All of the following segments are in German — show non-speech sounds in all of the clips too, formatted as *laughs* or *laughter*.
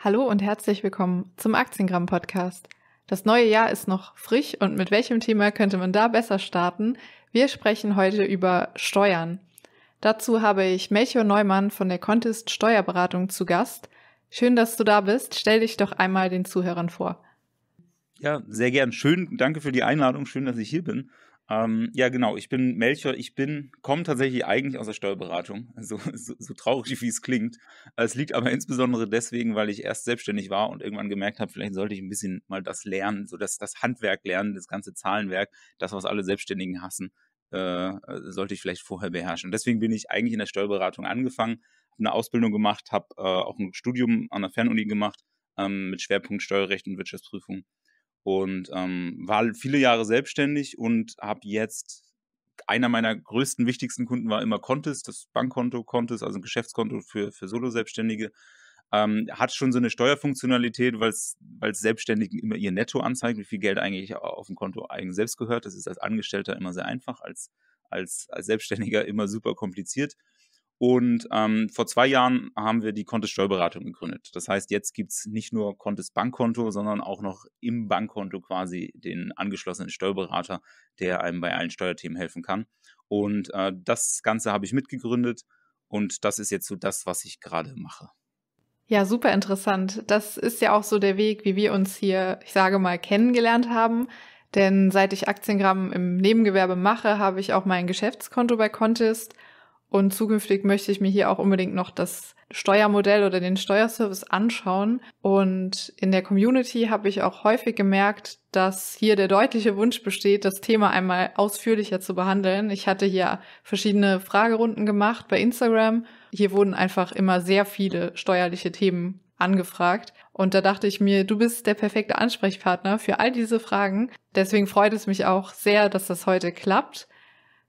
Hallo und herzlich willkommen zum Aktiengramm Podcast. Das neue Jahr ist noch frisch und mit welchem Thema könnte man da besser starten? Wir sprechen heute über Steuern. Dazu habe ich Melchior Neumann von der Contest Steuerberatung zu Gast. Schön, dass du da bist. Stell dich doch einmal den Zuhörern vor. Ja, sehr gern. Schön, danke für die Einladung. Schön, dass ich hier bin. Ähm, ja, genau. Ich bin Melcher. Ich bin, komme tatsächlich eigentlich aus der Steuerberatung. *laughs* So, so, so traurig, wie es klingt. Es liegt aber insbesondere deswegen, weil ich erst selbstständig war und irgendwann gemerkt habe, vielleicht sollte ich ein bisschen mal das lernen, so das, das Handwerk lernen, das ganze Zahlenwerk, das, was alle Selbstständigen hassen, äh, sollte ich vielleicht vorher beherrschen. Deswegen bin ich eigentlich in der Steuerberatung angefangen, habe eine Ausbildung gemacht, habe äh, auch ein Studium an der Fernuni gemacht ähm, mit Schwerpunkt Steuerrecht und Wirtschaftsprüfung und ähm, war viele Jahre selbstständig und habe jetzt einer meiner größten, wichtigsten Kunden war immer Contest, das Bankkonto Contest, also ein Geschäftskonto für, für Solo-Selbstständige. Ähm, hat schon so eine Steuerfunktionalität, weil es Selbstständigen immer ihr Netto anzeigt, wie viel Geld eigentlich auf dem Konto eigen selbst gehört. Das ist als Angestellter immer sehr einfach, als, als, als Selbstständiger immer super kompliziert. Und ähm, vor zwei Jahren haben wir die Contest Steuerberatung gegründet. Das heißt, jetzt gibt es nicht nur Contest Bankkonto, sondern auch noch im Bankkonto quasi den angeschlossenen Steuerberater, der einem bei allen Steuerthemen helfen kann. Und äh, das Ganze habe ich mitgegründet und das ist jetzt so das, was ich gerade mache. Ja, super interessant. Das ist ja auch so der Weg, wie wir uns hier, ich sage mal, kennengelernt haben. Denn seit ich Aktiengramm im Nebengewerbe mache, habe ich auch mein Geschäftskonto bei Contest und zukünftig möchte ich mir hier auch unbedingt noch das Steuermodell oder den Steuerservice anschauen. Und in der Community habe ich auch häufig gemerkt, dass hier der deutliche Wunsch besteht, das Thema einmal ausführlicher zu behandeln. Ich hatte hier verschiedene Fragerunden gemacht bei Instagram. Hier wurden einfach immer sehr viele steuerliche Themen angefragt. Und da dachte ich mir, du bist der perfekte Ansprechpartner für all diese Fragen. Deswegen freut es mich auch sehr, dass das heute klappt.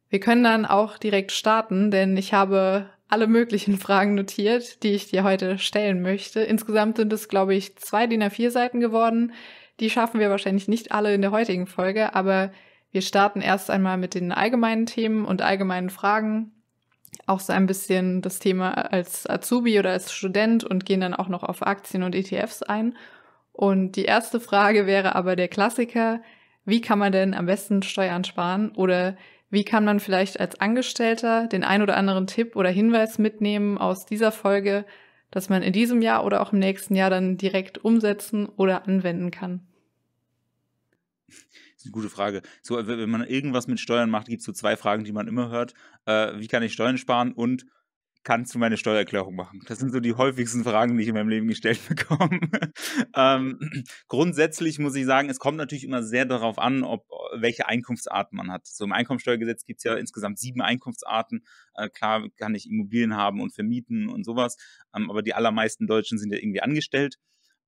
Wir können dann auch direkt starten, denn ich habe alle möglichen *laughs* Fragen notiert, die ich dir heute stellen möchte. Insgesamt sind es, glaube ich, zwei DIN A4 Seiten geworden. Die schaffen wir wahrscheinlich nicht alle in der heutigen Folge, aber wir starten erst einmal mit den allgemeinen Themen und allgemeinen Fragen. Auch so ein bisschen das Thema als Azubi oder als Student und gehen dann auch noch auf Aktien und ETFs ein. Und die erste Frage wäre aber der Klassiker. Wie kann man denn am besten Steuern sparen oder wie kann man vielleicht als Angestellter den ein oder anderen Tipp oder Hinweis mitnehmen aus dieser Folge, dass man in diesem Jahr oder auch im nächsten Jahr dann direkt umsetzen oder anwenden kann? Das ist eine gute Frage. So, wenn man irgendwas mit Steuern macht, gibt es so zwei Fragen, die man immer hört. Äh, wie kann ich Steuern sparen und kannst du meine Steuererklärung machen? Das sind so die häufigsten Fragen, die ich in meinem Leben gestellt *laughs* bekomme. ähm, grundsätzlich muss ich sagen, es kommt natürlich immer sehr darauf an, ob welche Einkunftsarten man hat. So im Einkommensteuergesetz gibt es ja insgesamt sieben Einkunftsarten. Äh, klar kann ich Immobilien haben und vermieten und sowas, ähm, aber die allermeisten Deutschen sind ja irgendwie angestellt.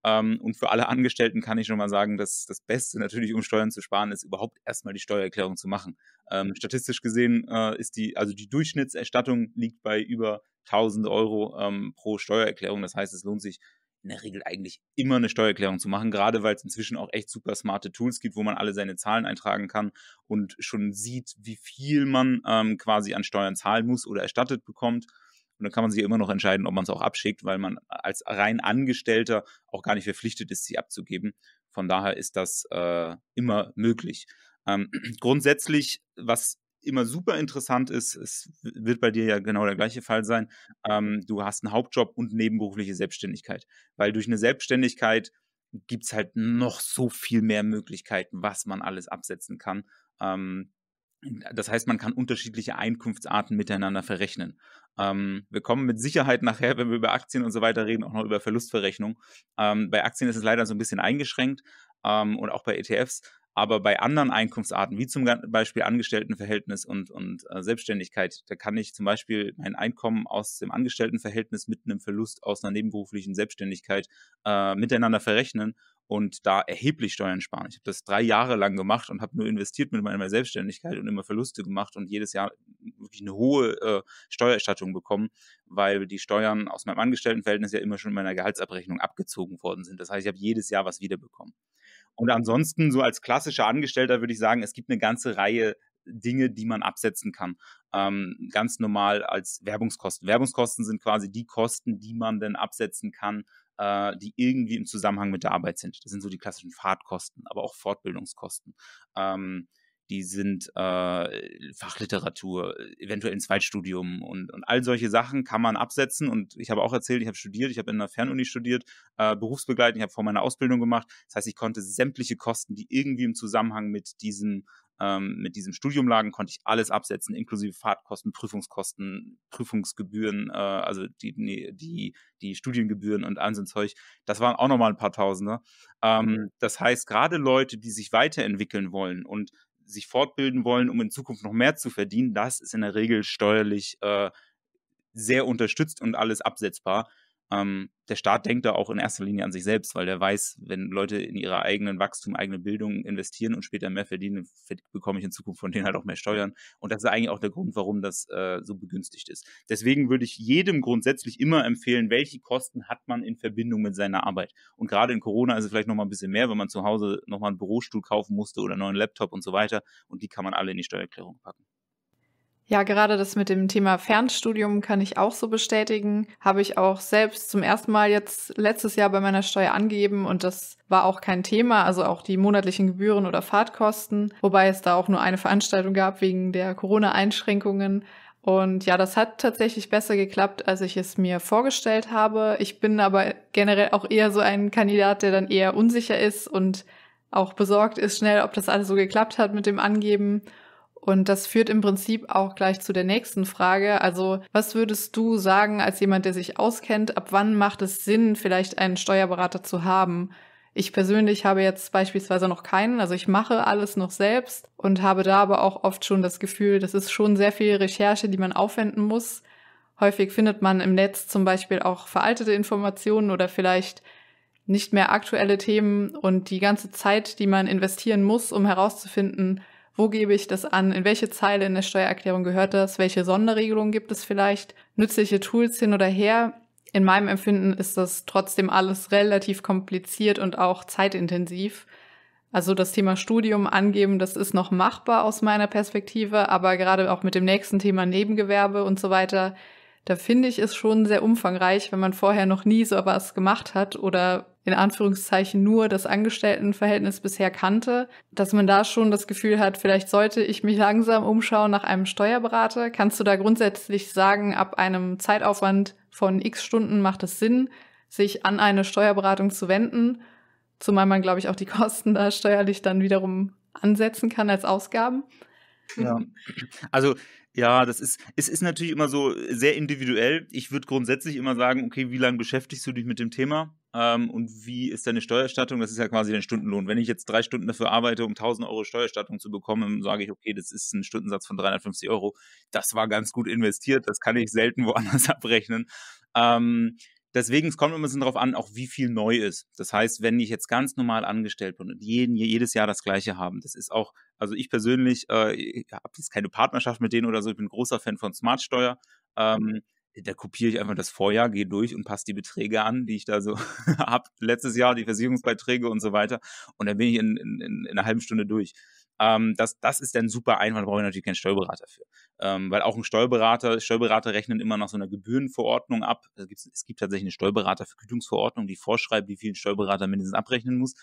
Ähm, und für alle Angestellten kann ich schon mal sagen, dass das Beste natürlich, um Steuern zu sparen, ist überhaupt erstmal die Steuererklärung zu machen. Ähm, statistisch gesehen äh, ist die, also die Durchschnittserstattung liegt bei über 1000 Euro ähm, pro Steuererklärung. Das heißt, es lohnt sich in der Regel eigentlich immer eine Steuererklärung zu machen, gerade weil es inzwischen auch echt super smarte Tools gibt, wo man alle seine Zahlen eintragen kann und schon sieht, wie viel man ähm, quasi an Steuern zahlen muss oder erstattet bekommt. Und dann kann man sich ja immer noch entscheiden, ob man es auch abschickt, weil man als rein Angestellter auch gar nicht verpflichtet ist, sie abzugeben. Von daher ist das äh, immer möglich. Ähm, *clears throat* grundsätzlich, was immer super interessant ist, es wird bei dir ja genau der gleiche Fall sein, ähm, du hast einen Hauptjob und nebenberufliche Selbstständigkeit. Weil durch eine Selbstständigkeit gibt es halt noch so viel mehr Möglichkeiten, was man alles absetzen kann. Ähm, das heißt, man kann unterschiedliche Einkunftsarten miteinander verrechnen. Ähm, wir kommen mit Sicherheit nachher, wenn wir über Aktien und so weiter reden, auch noch über Verlustverrechnung. Ähm, bei Aktien ist es leider so ein bisschen eingeschränkt ähm, und auch bei ETFs aber bei anderen Einkunftsarten, wie zum Beispiel Angestelltenverhältnis und, und äh, Selbstständigkeit, da kann ich zum Beispiel mein Einkommen aus dem Angestelltenverhältnis mit einem Verlust aus einer nebenberuflichen Selbstständigkeit äh, miteinander verrechnen und da erheblich Steuern sparen. Ich habe das drei Jahre lang gemacht und habe nur investiert mit meiner Selbstständigkeit und immer Verluste gemacht und jedes Jahr wirklich eine hohe äh, Steuererstattung bekommen, weil die Steuern aus meinem Angestelltenverhältnis ja immer schon in meiner Gehaltsabrechnung abgezogen worden sind. Das heißt, ich habe jedes Jahr was wiederbekommen. Und ansonsten, so als klassischer Angestellter würde ich sagen, es gibt eine ganze Reihe Dinge, die man absetzen kann. Ähm, ganz normal als Werbungskosten. Werbungskosten sind quasi die Kosten, die man denn absetzen kann, äh, die irgendwie im Zusammenhang mit der Arbeit sind. Das sind so die klassischen Fahrtkosten, aber auch Fortbildungskosten. Ähm, die sind äh, Fachliteratur, eventuell ein Zweitstudium und, und all solche Sachen kann man absetzen. Und ich habe auch erzählt, ich habe studiert, ich habe in einer Fernuni studiert, äh, berufsbegleitend, ich habe vor meiner Ausbildung gemacht. Das heißt, ich konnte sämtliche Kosten, die irgendwie im Zusammenhang mit diesem ähm, mit diesem Studium lagen, konnte ich alles absetzen, inklusive Fahrtkosten, Prüfungskosten, Prüfungsgebühren, äh, also die, die, die Studiengebühren und all so Zeug. Das waren auch nochmal ein paar Tausende. Ähm, mhm. Das heißt, gerade Leute, die sich weiterentwickeln wollen und sich fortbilden wollen, um in Zukunft noch mehr zu verdienen, das ist in der Regel steuerlich äh, sehr unterstützt und alles absetzbar. Ähm, der Staat denkt da auch in erster Linie an sich selbst, weil der weiß, wenn Leute in ihre eigenen Wachstum, eigene Bildung investieren und später mehr verdienen, bekomme ich in Zukunft von denen halt auch mehr Steuern. Und das ist eigentlich auch der Grund, warum das äh, so begünstigt ist. Deswegen würde ich jedem grundsätzlich immer empfehlen, welche Kosten hat man in Verbindung mit seiner Arbeit. Und gerade in Corona ist es vielleicht nochmal ein bisschen mehr, wenn man zu Hause nochmal einen Bürostuhl kaufen musste oder einen neuen Laptop und so weiter. Und die kann man alle in die Steuererklärung packen. Ja, gerade das mit dem Thema Fernstudium kann ich auch so bestätigen. Habe ich auch selbst zum ersten Mal jetzt letztes Jahr bei meiner Steuer angegeben und das war auch kein Thema, also auch die monatlichen Gebühren oder Fahrtkosten, wobei es da auch nur eine Veranstaltung gab wegen der Corona-Einschränkungen. Und ja, das hat tatsächlich besser geklappt, als ich es mir vorgestellt habe. Ich bin aber generell auch eher so ein Kandidat, der dann eher unsicher ist und auch besorgt ist schnell, ob das alles so geklappt hat mit dem Angeben. Und das führt im Prinzip auch gleich zu der nächsten Frage. Also, was würdest du sagen als jemand, der sich auskennt, ab wann macht es Sinn, vielleicht einen Steuerberater zu haben? Ich persönlich habe jetzt beispielsweise noch keinen, also ich mache alles noch selbst und habe da aber auch oft schon das Gefühl, das ist schon sehr viel Recherche, die man aufwenden muss. Häufig findet man im Netz zum Beispiel auch veraltete Informationen oder vielleicht nicht mehr aktuelle Themen und die ganze Zeit, die man investieren muss, um herauszufinden, wo gebe ich das an? In welche Zeile in der Steuererklärung gehört das? Welche Sonderregelungen gibt es vielleicht? Nützliche Tools hin oder her. In meinem Empfinden ist das trotzdem alles relativ kompliziert und auch zeitintensiv. Also das Thema Studium angeben, das ist noch machbar aus meiner Perspektive, aber gerade auch mit dem nächsten Thema Nebengewerbe und so weiter, da finde ich es schon sehr umfangreich, wenn man vorher noch nie sowas gemacht hat oder in Anführungszeichen nur das Angestelltenverhältnis bisher kannte, dass man da schon das Gefühl hat, vielleicht sollte ich mich langsam umschauen nach einem Steuerberater. Kannst du da grundsätzlich sagen, ab einem Zeitaufwand von x Stunden macht es Sinn, sich an eine Steuerberatung zu wenden, zumal man, glaube ich, auch die Kosten da steuerlich dann wiederum ansetzen kann als Ausgaben? Ja. Also ja, das ist, es ist natürlich immer so sehr individuell. Ich würde grundsätzlich immer sagen, okay, wie lange beschäftigst du dich mit dem Thema? ähm, und wie ist deine Steuererstattung? Das ist ja quasi dein Stundenlohn. Wenn ich jetzt drei Stunden dafür arbeite, um 1000 Euro Steuererstattung zu bekommen, sage ich, okay, das ist ein Stundensatz von 350 Euro. Das war ganz gut investiert. Das kann ich selten *laughs* woanders abrechnen. Ähm, deswegen, es kommt immer so bisschen darauf an, auch wie viel neu ist. Das heißt, wenn ich jetzt ganz normal angestellt bin und jeden, jedes Jahr das Gleiche haben, das ist auch, also ich persönlich äh, habe jetzt keine Partnerschaft mit denen oder so. Ich bin großer Fan von Smartsteuer. Ähm, da kopiere ich einfach das Vorjahr, gehe durch und passe die Beträge an, die ich da so *laughs* habe, letztes Jahr, die Versicherungsbeiträge und so weiter. Und dann bin ich in, in, in einer halben Stunde durch. Ähm, das, das ist dann super einfach, da brauche ich natürlich keinen Steuerberater für. Ähm, weil auch ein Steuerberater, Steuerberater rechnen immer nach so einer Gebührenverordnung ab. Es gibt, es gibt tatsächlich eine Steuerberatervergütungsverordnung, die vorschreibt, wie viel ein Steuerberater mindestens abrechnen muss.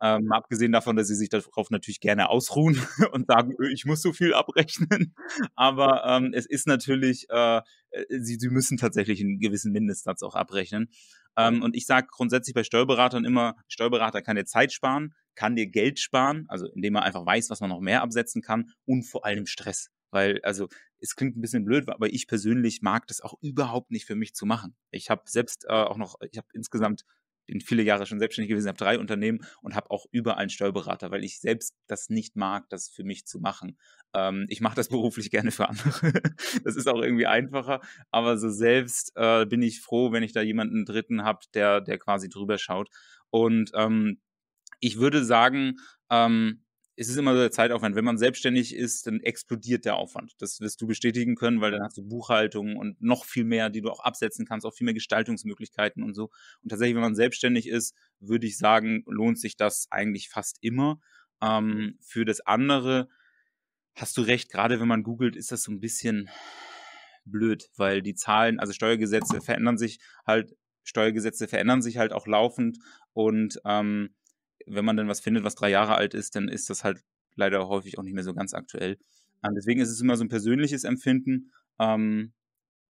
Ähm, abgesehen davon, dass sie sich darauf natürlich gerne ausruhen *laughs* und sagen, ich muss so viel abrechnen. *laughs* Aber ähm, es ist natürlich, äh, äh, sie, sie müssen tatsächlich einen gewissen Mindestsatz auch abrechnen. Ähm, und ich sage grundsätzlich bei Steuerberatern immer, Steuerberater kann dir Zeit sparen, kann dir Geld sparen, also indem er einfach weiß, was man noch mehr absetzen kann und vor allem Stress. Weil, also, es klingt ein bisschen blöd, aber ich persönlich mag das auch überhaupt nicht für mich zu machen. Ich habe selbst äh, auch noch, ich habe insgesamt bin viele Jahre schon selbstständig gewesen, habe drei Unternehmen und habe auch überall einen Steuerberater, weil ich selbst das nicht mag, das für mich zu machen. Ähm, ich mache das *laughs* beruflich gerne für andere. das ist auch irgendwie einfacher, aber so selbst äh, bin ich froh, wenn ich da jemanden Dritten habe, der, der quasi drüber schaut. Und ähm, ich würde sagen, ähm, es ist immer so der Zeitaufwand. Wenn man selbstständig ist, dann explodiert der Aufwand. Das wirst du bestätigen können, weil dann hast du Buchhaltung und noch viel mehr, die du auch absetzen kannst, auch viel mehr Gestaltungsmöglichkeiten und so. Und tatsächlich, wenn man selbstständig ist, würde ich sagen, lohnt sich das eigentlich fast immer. Ähm, für das andere hast du recht, gerade wenn man googelt, ist das so ein bisschen blöd, weil die Zahlen, also Steuergesetze verändern sich halt, Steuergesetze verändern sich halt auch laufend und ähm, wenn man dann was findet, was drei Jahre alt ist, dann ist das halt leider häufig auch nicht mehr so ganz aktuell. Und ähm, mhm. deswegen ist es immer so ein persönliches Empfinden. Ähm,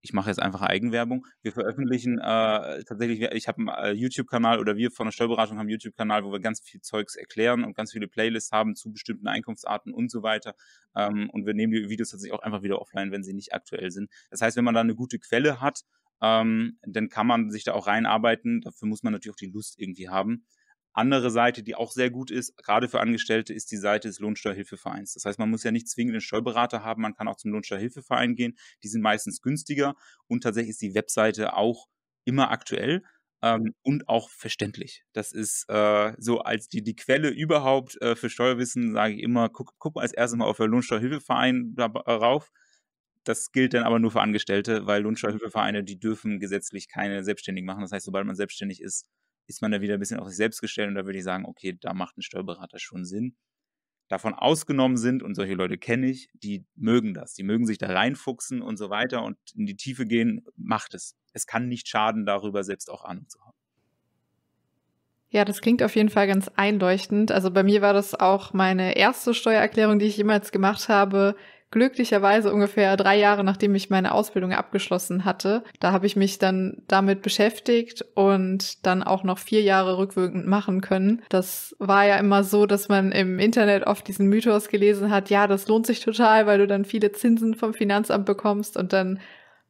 ich mache jetzt einfach Eigenwerbung. Wir veröffentlichen äh, tatsächlich, ich habe einen äh, YouTube-Kanal oder wir von der Steuerberatung haben einen YouTube-Kanal, wo wir ganz viel Zeugs erklären und ganz viele Playlists haben zu bestimmten Einkunftsarten und so weiter. Ähm, und wir nehmen die Videos tatsächlich auch einfach wieder offline, wenn sie nicht aktuell sind. Das heißt, wenn man da eine gute Quelle hat, ähm, dann kann man sich da auch reinarbeiten. Dafür muss man natürlich auch die Lust irgendwie haben. Andere Seite, die auch sehr gut ist, gerade für Angestellte, ist die Seite des Lohnsteuerhilfevereins. Das heißt, man muss ja nicht zwingend einen Steuerberater haben, man kann auch zum Lohnsteuerhilfeverein gehen. Die sind meistens günstiger und tatsächlich ist die Webseite auch immer aktuell ähm, und auch verständlich. Das ist äh, so als die, die Quelle überhaupt äh, für Steuerwissen, sage ich immer, guck, guck als erstes mal auf den Lohnsteuerhilfeverein darauf. Äh, das gilt dann aber nur für Angestellte, weil Lohnsteuerhilfevereine, die dürfen gesetzlich keine Selbstständigen machen. Das heißt, sobald man selbstständig ist, ist man da wieder ein bisschen auf sich selbst gestellt und da würde ich sagen, okay, da macht ein Steuerberater schon Sinn. Davon ausgenommen sind, und solche Leute kenne ich, die mögen das. Die mögen sich da reinfuchsen und so weiter und in die Tiefe gehen, macht es. Es kann nicht schaden, darüber selbst auch Ahnung zu haben. Ja, das klingt auf jeden Fall ganz einleuchtend. Also bei mir war das auch meine erste Steuererklärung, die ich jemals gemacht habe glücklicherweise ungefähr drei Jahre, nachdem ich meine Ausbildung abgeschlossen hatte. Da habe ich mich dann damit beschäftigt und dann auch noch vier Jahre rückwirkend machen können. Das war ja immer so, dass man im Internet oft diesen Mythos gelesen hat, ja, das lohnt sich total, weil du dann viele Zinsen vom Finanzamt bekommst und dann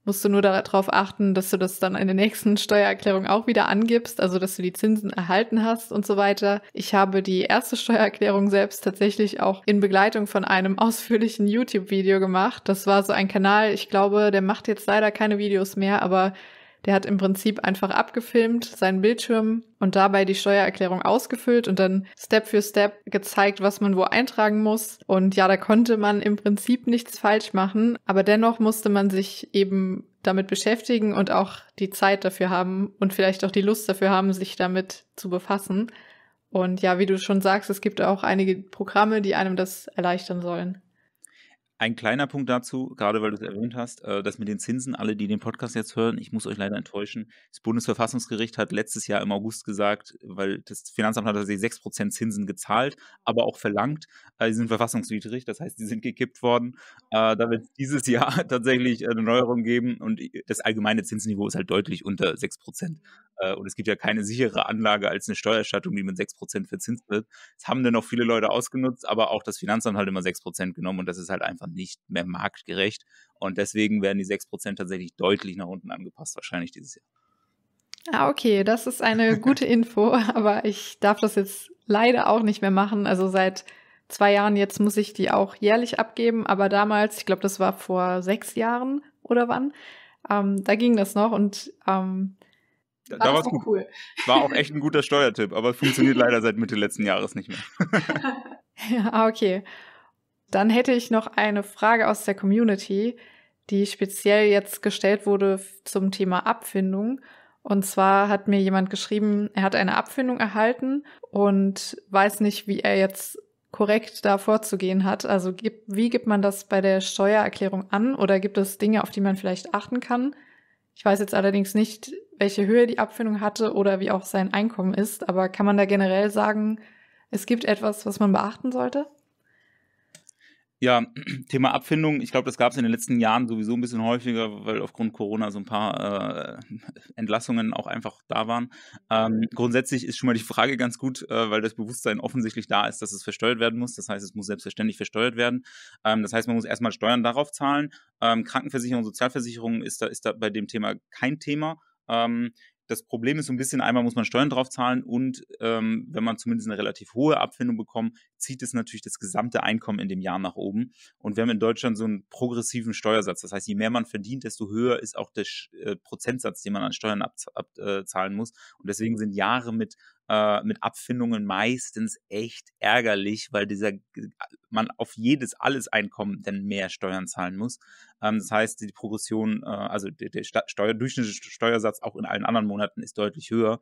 musst du nur darauf achten, dass du das dann in der nächsten *laughs* Steuererklärung auch wieder angibst, also dass du die Zinsen erhalten hast und so weiter. Ich habe die erste Steuererklärung selbst tatsächlich auch in Begleitung von einem *laughs* ausführlichen YouTube-Video gemacht. Das war so ein Kanal, ich glaube, der macht jetzt leider keine Videos mehr, aber der hat im Prinzip einfach abgefilmt seinen Bildschirm und dabei die Steuererklärung ausgefüllt und dann Step für Step gezeigt, was man wo eintragen muss. Und ja, da konnte man im Prinzip nichts falsch machen, aber dennoch musste man sich eben damit beschäftigen und auch die Zeit dafür haben und vielleicht auch die Lust dafür haben, sich damit zu befassen. Und ja, wie du schon sagst, es gibt auch einige Programme, die einem das erleichtern sollen. Ein kleiner Punkt dazu, gerade weil du es erwähnt hast, äh, dass mit den Zinsen, alle, die den Podcast jetzt hören, ich muss euch leider enttäuschen. Das Bundesverfassungsgericht hat letztes Jahr im August gesagt, weil das Finanzamt hat tatsächlich 6% Zinsen gezahlt, aber auch verlangt. die äh, sind verfassungswidrig, das heißt, die sind gekippt worden. Äh, da wird es dieses Jahr *laughs* tatsächlich eine Neuerung geben und das allgemeine Zinsniveau ist halt deutlich unter 6%. und es gibt ja keine sichere Anlage als eine Steuererstattung, die mit 6% verzinst wird. Das haben dann auch viele Leute ausgenutzt, aber auch das Finanzamt hat immer 6% genommen und das ist halt einfach einfach nicht mehr marktgerecht. Und deswegen werden die 6% tatsächlich deutlich nach unten angepasst, wahrscheinlich dieses Jahr. Ah, okay, das ist eine *laughs* gute Info, aber ich darf das jetzt leider auch nicht mehr machen. Also seit zwei Jahren jetzt muss ich die auch jährlich abgeben, aber damals, ich glaube, das war vor sechs Jahren oder wann, ähm, da ging das noch und ähm, war da war es gut. Cool. War auch echt ein guter Steuertipp, aber *laughs* funktioniert leider seit Mitte letzten Jahres nicht mehr. *laughs* ja, okay. Dann hätte ich noch eine Frage aus der Community, die speziell jetzt gestellt wurde zum Thema Abfindung. Und zwar hat mir jemand geschrieben, er hat eine Abfindung erhalten und weiß nicht, wie er jetzt korrekt da vorzugehen hat. Also wie gibt man das bei der Steuererklärung an oder gibt es Dinge, auf die man vielleicht achten kann? Ich weiß jetzt allerdings nicht, welche Höhe die Abfindung hatte oder wie auch sein Einkommen ist, aber kann man da generell sagen, es gibt etwas, was man beachten sollte? Ja, *clears throat* Thema Abfindung. Ich glaube, das gab es in den letzten Jahren sowieso ein bisschen häufiger, weil aufgrund Corona so ein paar äh, *laughs* Entlassungen auch einfach da waren. Ähm, grundsätzlich ist schon mal die Frage ganz gut, äh, weil das Bewusstsein offensichtlich da ist, dass es versteuert werden muss. Das heißt, es muss selbstverständlich versteuert werden. Ähm, das heißt, man muss erstmal Steuern darauf zahlen. Ähm, Krankenversicherung, Sozialversicherung ist da, ist da bei dem Thema kein Thema. Ähm, das Problem ist so ein bisschen, einmal muss man Steuern drauf zahlen und ähm, wenn man zumindest eine relativ hohe Abfindung bekommt, zieht es natürlich das gesamte Einkommen in dem Jahr nach oben. Und wir haben in Deutschland so einen progressiven Steuersatz. Das heißt, je mehr man verdient, desto höher ist auch der äh, Prozentsatz, den man an Steuern abzahlen äh, muss. Und deswegen sind Jahre mit äh, mit Abfindungen meistens echt ärgerlich, weil dieser äh, man auf jedes alles Einkommen dann mehr Steuern zahlen muss. Ähm, das heißt, die Progression, äh, also der, der Steuer, durchschnittliche Steuersatz auch in allen anderen Monaten ist deutlich höher.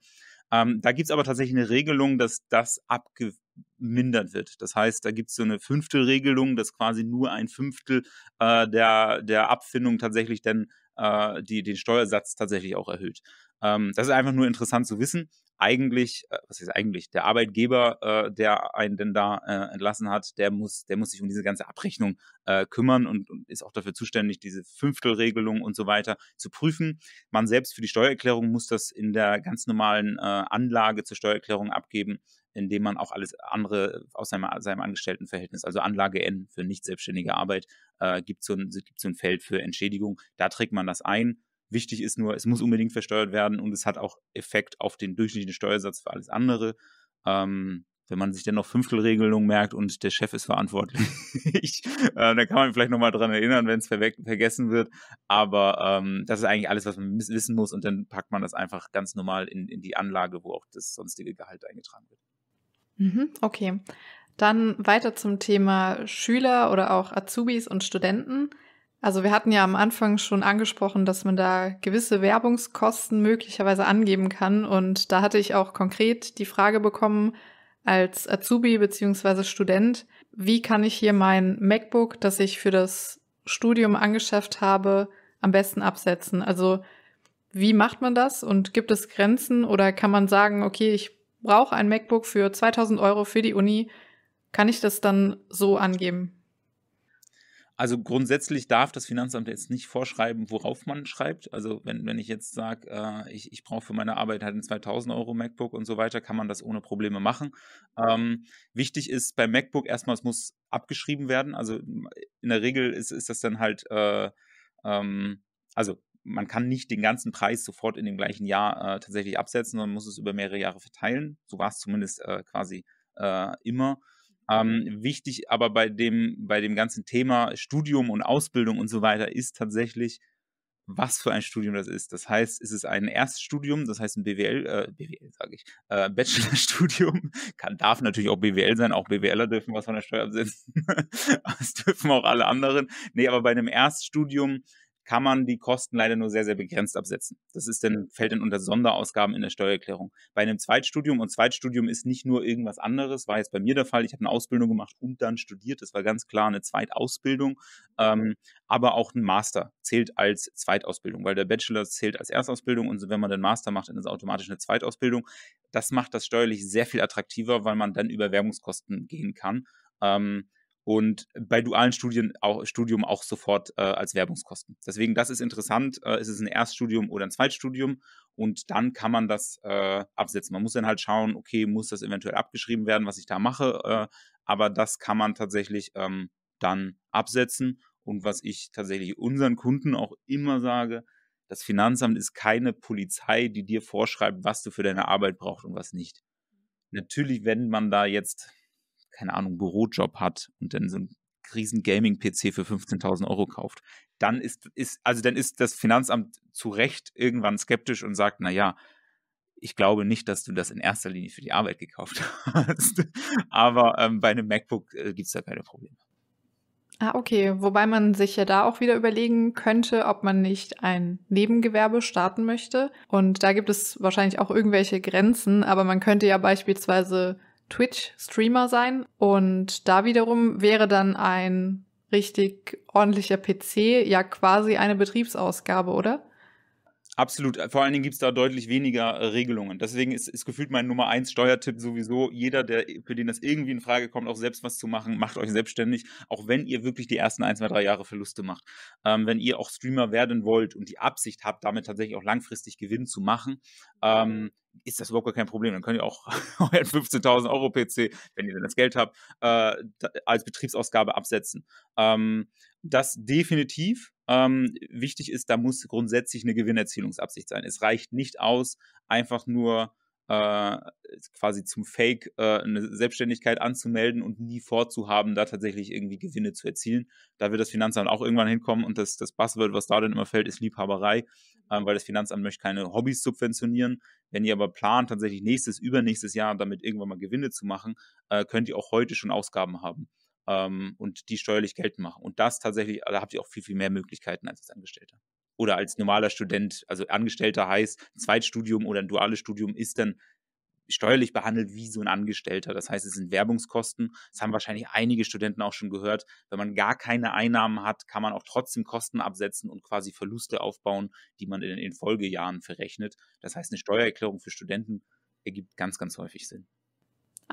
Ähm, da gibt es aber tatsächlich eine Regelung, dass das abgemindert wird. Das heißt, da gibt es so eine Fünftelregelung, dass quasi nur ein Fünftel äh, der, der Abfindung tatsächlich dann äh, die, den Steuersatz tatsächlich auch erhöht. Ähm, das ist einfach nur interessant zu wissen. Eigentlich, äh, was ist eigentlich, der Arbeitgeber, äh, der einen denn da äh, entlassen hat, der muss, der muss sich um diese ganze Abrechnung äh, kümmern und, und, ist auch dafür zuständig, diese Fünftelregelung und so weiter zu prüfen. Man selbst für die Steuererklärung muss das in der ganz normalen äh, Anlage zur Steuererklärung abgeben, indem man auch alles andere aus seinem, seinem Angestelltenverhältnis, also Anlage N für nicht selbstständige Arbeit, äh, gibt so, ein, so ein Feld für Entschädigung. Da trägt man das ein Wichtig ist nur, es muss unbedingt versteuert werden und es hat auch Effekt auf den durchschnittlichen Steuersatz für alles andere. Ähm, wenn man sich dann noch Fünftelregelung merkt und der Chef ist verantwortlich, *laughs* ich, äh, da kann man vielleicht nochmal dran erinnern, wenn es ver vergessen wird. Aber ähm, das ist eigentlich alles, was man wissen muss und dann packt man das einfach ganz normal in, in die Anlage, wo auch das sonstige Gehalt eingetragen wird. Mhm, okay. Dann weiter zum Thema Schüler oder auch Azubis und Studenten. Also wir hatten ja am Anfang schon angesprochen, dass man da gewisse Werbungskosten möglicherweise angeben kann. Und da hatte ich auch konkret die Frage bekommen als Azubi beziehungsweise Student, wie kann ich hier mein MacBook, das ich für das Studium angeschafft habe, am besten absetzen? Also wie macht man das und gibt es Grenzen oder kann man sagen, okay, ich brauche ein MacBook für 2000 Euro für die Uni, kann ich das dann so angeben? Also grundsätzlich darf das Finanzamt jetzt nicht vorschreiben, worauf man schreibt. Also wenn, wenn ich jetzt sage, äh, ich, ich brauche für meine Arbeit halt ein 2000 Euro MacBook und so weiter, kann man das ohne Probleme machen. Ähm, wichtig ist bei MacBook erstmal, es muss abgeschrieben werden. Also in der Regel ist, ist das dann halt, äh, ähm, also man kann nicht den ganzen Preis sofort in dem gleichen Jahr äh, tatsächlich absetzen, sondern muss es über mehrere Jahre verteilen. So war es zumindest äh, quasi äh, immer. Ähm, wichtig aber bei dem, bei dem ganzen Thema Studium und Ausbildung und so weiter ist tatsächlich, was für ein Studium das ist. Das heißt, ist es ein Erststudium, das heißt ein BWL, äh, BWL sage ich, äh, Bachelorstudium, *laughs* kann, darf natürlich auch BWL sein, auch BWLer dürfen was von der Steuer absetzen, *laughs* das dürfen auch alle anderen. Nee, aber bei einem Erststudium kann man die Kosten leider nur sehr, sehr begrenzt absetzen. Das ist dann, fällt dann unter Sonderausgaben in der Steuererklärung. Bei einem Zweitstudium, und Zweitstudium ist nicht nur irgendwas anderes, war jetzt bei mir der Fall, ich habe eine Ausbildung gemacht und dann studiert, das war ganz klar eine Zweitausbildung, ähm, aber auch ein Master zählt als Zweitausbildung, weil der Bachelor zählt als Erstausbildung und wenn man den Master macht, dann ist es automatisch eine Zweitausbildung. Das macht das steuerlich sehr viel attraktiver, weil man dann über Werbungskosten gehen kann. Ähm, und bei dualen Studien auch, Studium auch sofort äh, als Werbungskosten. Deswegen, das ist interessant. Äh, ist es ein Erststudium oder ein Zweitstudium? Und dann kann man das äh, absetzen. Man muss dann halt schauen, okay, muss das eventuell abgeschrieben werden, was ich da mache? Äh, aber das kann man tatsächlich ähm, dann absetzen. Und was ich tatsächlich unseren Kunden auch immer sage, das Finanzamt ist keine Polizei, die dir vorschreibt, was du für deine Arbeit brauchst und was nicht. Natürlich, wenn man da jetzt keine Ahnung, Bürojob hat und dann so einen riesen Gaming-PC für 15.000 Euro kauft, dann ist, ist, also dann ist das Finanzamt zu Recht irgendwann skeptisch und sagt, naja, ich glaube nicht, dass du das in erster Linie für die Arbeit gekauft *laughs* hast. Aber ähm, bei einem MacBook äh, gibt es da keine Probleme. Ah, okay. Wobei man sich ja da auch wieder überlegen könnte, ob man nicht ein Nebengewerbe starten möchte. Und da gibt es wahrscheinlich auch irgendwelche Grenzen, aber man könnte ja beispielsweise Twitch-Streamer sein. Und da wiederum wäre dann ein richtig ordentlicher PC ja quasi eine Betriebsausgabe, oder? Absolut. Äh, vor allen Dingen gibt es da deutlich weniger äh, Regelungen. Deswegen ist, ist gefühlt mein Nummer eins Steuertipp sowieso, jeder, der, äh, für den das irgendwie in Frage kommt, auch selbst was zu machen, macht euch selbstständig, auch wenn ihr wirklich die ersten ein, zwei, drei Jahre Verluste macht. Ähm, wenn ihr auch Streamer werden wollt und die Absicht habt, damit tatsächlich auch langfristig Gewinn zu machen, ähm, ist das überhaupt kein Problem. Dann könnt ihr auch *laughs* euren 15.000 Euro PC, wenn ihr denn das Geld habt, äh, als Betriebsausgabe absetzen. Ähm, das definitiv. Ähm, wichtig ist, da muss grundsätzlich eine Gewinnerzielungsabsicht sein. Es reicht nicht aus, einfach nur äh, quasi zum Fake äh, eine Selbstständigkeit anzumelden und nie vorzuhaben, da tatsächlich irgendwie Gewinne zu erzielen. Da wird das Finanzamt auch irgendwann hinkommen und das, das Buzzword, was da dann immer fällt, ist Liebhaberei, äh, weil das Finanzamt möchte keine Hobbys subventionieren. Wenn ihr aber plant, tatsächlich nächstes, übernächstes Jahr damit irgendwann mal Gewinne zu machen, äh, könnt ihr auch heute schon Ausgaben haben ähm, und die steuerlich geltend machen. Und das tatsächlich, da habt ihr auch viel, viel mehr Möglichkeiten als als Angestellter. Oder als normaler Student, also Angestellter heißt, ein Zweitstudium oder ein duales Studium ist dann steuerlich behandelt wie so ein Angestellter. Das heißt, es sind Werbungskosten. Das haben wahrscheinlich einige Studenten auch schon gehört. Wenn man gar keine Einnahmen hat, kann man auch trotzdem Kosten absetzen und quasi Verluste aufbauen, die man in den Folgejahren verrechnet. Das heißt, eine Steuererklärung für Studenten ergibt ganz, ganz häufig Sinn.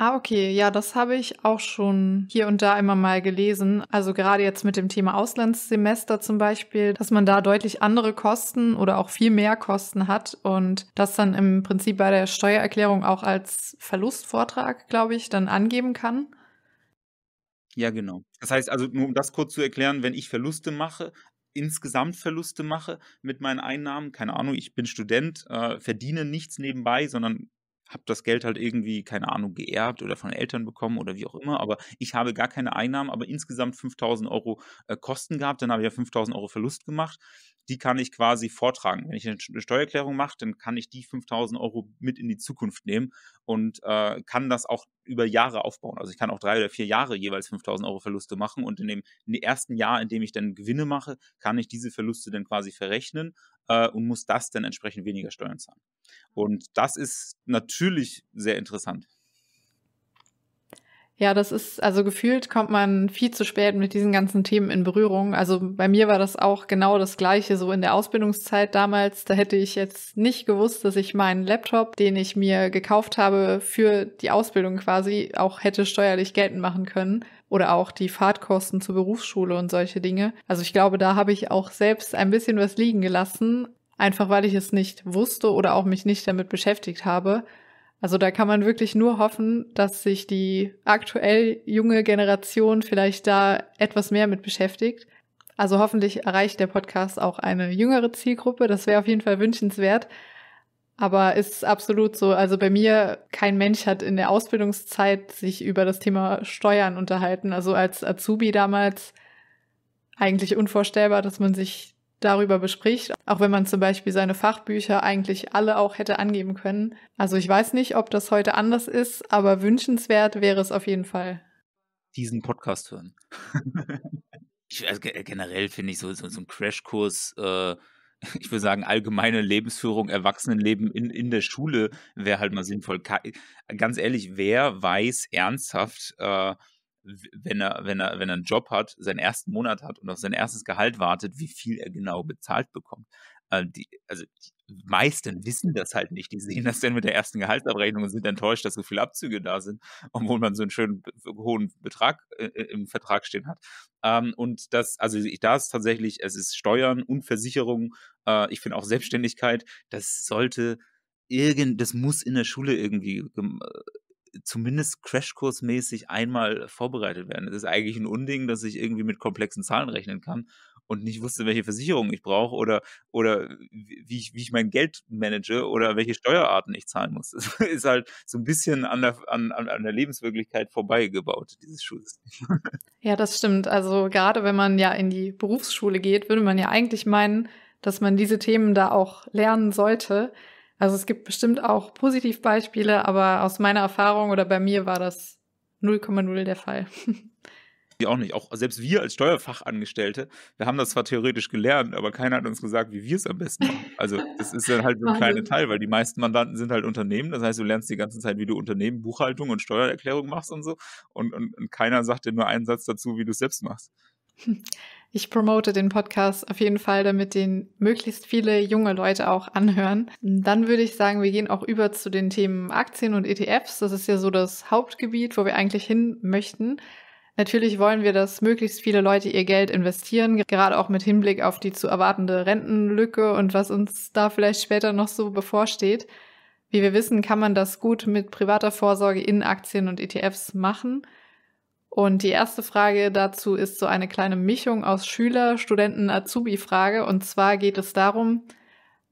Ah, okay. Ja, das habe ich auch schon hier und da immer mal gelesen. Also gerade jetzt mit dem Thema Auslandssemester zum Beispiel, dass man da deutlich andere Kosten oder auch viel mehr Kosten hat und das dann im Prinzip bei der Steuererklärung auch als Verlustvortrag, glaube ich, dann angeben kann. Ja, genau. Das heißt also, nur um das kurz zu erklären, wenn ich Verluste mache, insgesamt Verluste mache mit meinen Einnahmen. Keine Ahnung, ich bin Student, äh, verdiene nichts nebenbei, sondern habe das Geld halt irgendwie, keine Ahnung, geerbt oder von Eltern bekommen oder wie auch immer, aber ich habe gar keine Einnahmen, aber insgesamt 5000 Euro äh, Kosten gehabt, dann habe ich ja 5000 Euro Verlust gemacht. Die kann ich quasi vortragen. Wenn ich eine Steuererklärung mache, dann kann ich die 5000 Euro mit in die Zukunft nehmen und äh, kann das auch über Jahre aufbauen. Also ich kann auch drei oder vier Jahre jeweils 5000 Euro Verluste machen und in dem, in dem ersten Jahr, in dem ich dann Gewinne mache, kann ich diese Verluste dann quasi verrechnen äh, und muss das dann entsprechend weniger Steuern zahlen. Und das ist natürlich sehr interessant. Ja, das ist, also gefühlt kommt man viel zu spät mit diesen ganzen Themen in Berührung. Also bei mir war das auch genau das Gleiche, so in der Ausbildungszeit damals. Da hätte ich jetzt nicht gewusst, dass ich meinen Laptop, den ich mir gekauft habe für die Ausbildung quasi, auch hätte steuerlich geltend machen können oder auch die Fahrtkosten zur Berufsschule und solche Dinge. Also ich glaube, da habe ich auch selbst ein bisschen was liegen gelassen, einfach weil ich es nicht wusste oder auch mich nicht damit beschäftigt habe. Also da kann man wirklich nur hoffen, dass sich die aktuell junge Generation vielleicht da etwas mehr mit beschäftigt. Also hoffentlich erreicht der Podcast auch eine jüngere Zielgruppe. Das wäre auf jeden Fall wünschenswert. Aber ist absolut so. Also bei mir, kein Mensch hat in der Ausbildungszeit sich über das Thema Steuern unterhalten. Also als Azubi damals eigentlich unvorstellbar, dass man sich darüber bespricht, auch wenn man zum Beispiel seine Fachbücher eigentlich alle auch hätte angeben können. Also ich weiß nicht, ob das heute anders ist, aber wünschenswert wäre es auf jeden Fall. Diesen Podcast hören. *laughs* ich, also äh, generell finde ich so, so, so einen Crashkurs äh, *laughs* ich würde sagen, allgemeine Lebensführung, Erwachsenenleben in, in der Schule wäre halt mal sinnvoll. Ganz ehrlich, wer weiß ernsthaft, äh, wenn er, wenn, er, wenn er einen Job hat, seinen ersten Monat hat und auf sein erstes Gehalt wartet, wie viel er genau bezahlt bekommt. Äh, die, also die, meisten wissen das halt nicht. Die sehen das mhm. dann mit der ersten Gehaltsabrechnung und sind enttäuscht, dass so viele Abzüge da sind, obwohl man so einen schönen hohen Betrag äh, äh, im Vertrag stehen hat. Ähm, und das, also ich, da ist tatsächlich, es ist Steuern und Versicherung, äh, ich finde auch Selbstständigkeit, das sollte irgend, das muss in der Schule irgendwie äh, zumindest Crashkursmäßig einmal vorbereitet werden. Es ist eigentlich ein Unding, dass ich irgendwie mit komplexen Zahlen rechnen kann und nicht wusste, welche Versicherung ich brauche oder, oder wie, ich, wie ich mein Geld manage oder welche Steuerarten ich zahlen muss. *laughs* Das ist halt so ein bisschen an der, an, an der Lebenswirklichkeit vorbeigebaut, dieses Schulsystem. Ja, das stimmt. Also gerade wenn man ja in die Berufsschule geht, würde man ja eigentlich meinen, dass man diese Themen da auch lernen sollte. Also es gibt bestimmt auch Positivbeispiele, aber aus meiner Erfahrung oder bei mir war das 0,0 der Fall. Die *laughs* auch nicht. Auch selbst wir als Steuerfachangestellte, wir haben das zwar theoretisch gelernt, aber keiner hat uns gesagt, wie wir es am besten machen. Also das ist dann halt so ein kleiner Teil, weil die meisten Mandanten sind halt Unternehmen. Das heißt, du lernst die ganze Zeit, wie du Unternehmen, Buchhaltung und Steuererklärung machst und so. Und, und, und keiner sagt dir nur einen Satz dazu, wie du es selbst machst. Ich promote den Podcast auf jeden Fall, damit den möglichst viele junge Leute auch anhören. Dann würde ich sagen, wir gehen auch über zu den Themen Aktien und ETFs. Das ist ja so das Hauptgebiet, wo wir eigentlich hin möchten. Natürlich wollen wir, dass möglichst viele Leute ihr Geld investieren, gerade auch mit Hinblick auf die zu erwartende Rentenlücke und was uns da vielleicht später noch so bevorsteht. Wie wir wissen, kann man das gut mit privater Vorsorge in Aktien und ETFs machen. Und die erste Frage dazu ist so eine kleine Mischung aus Schüler, Studenten, Azubi-Frage. Und zwar geht es darum,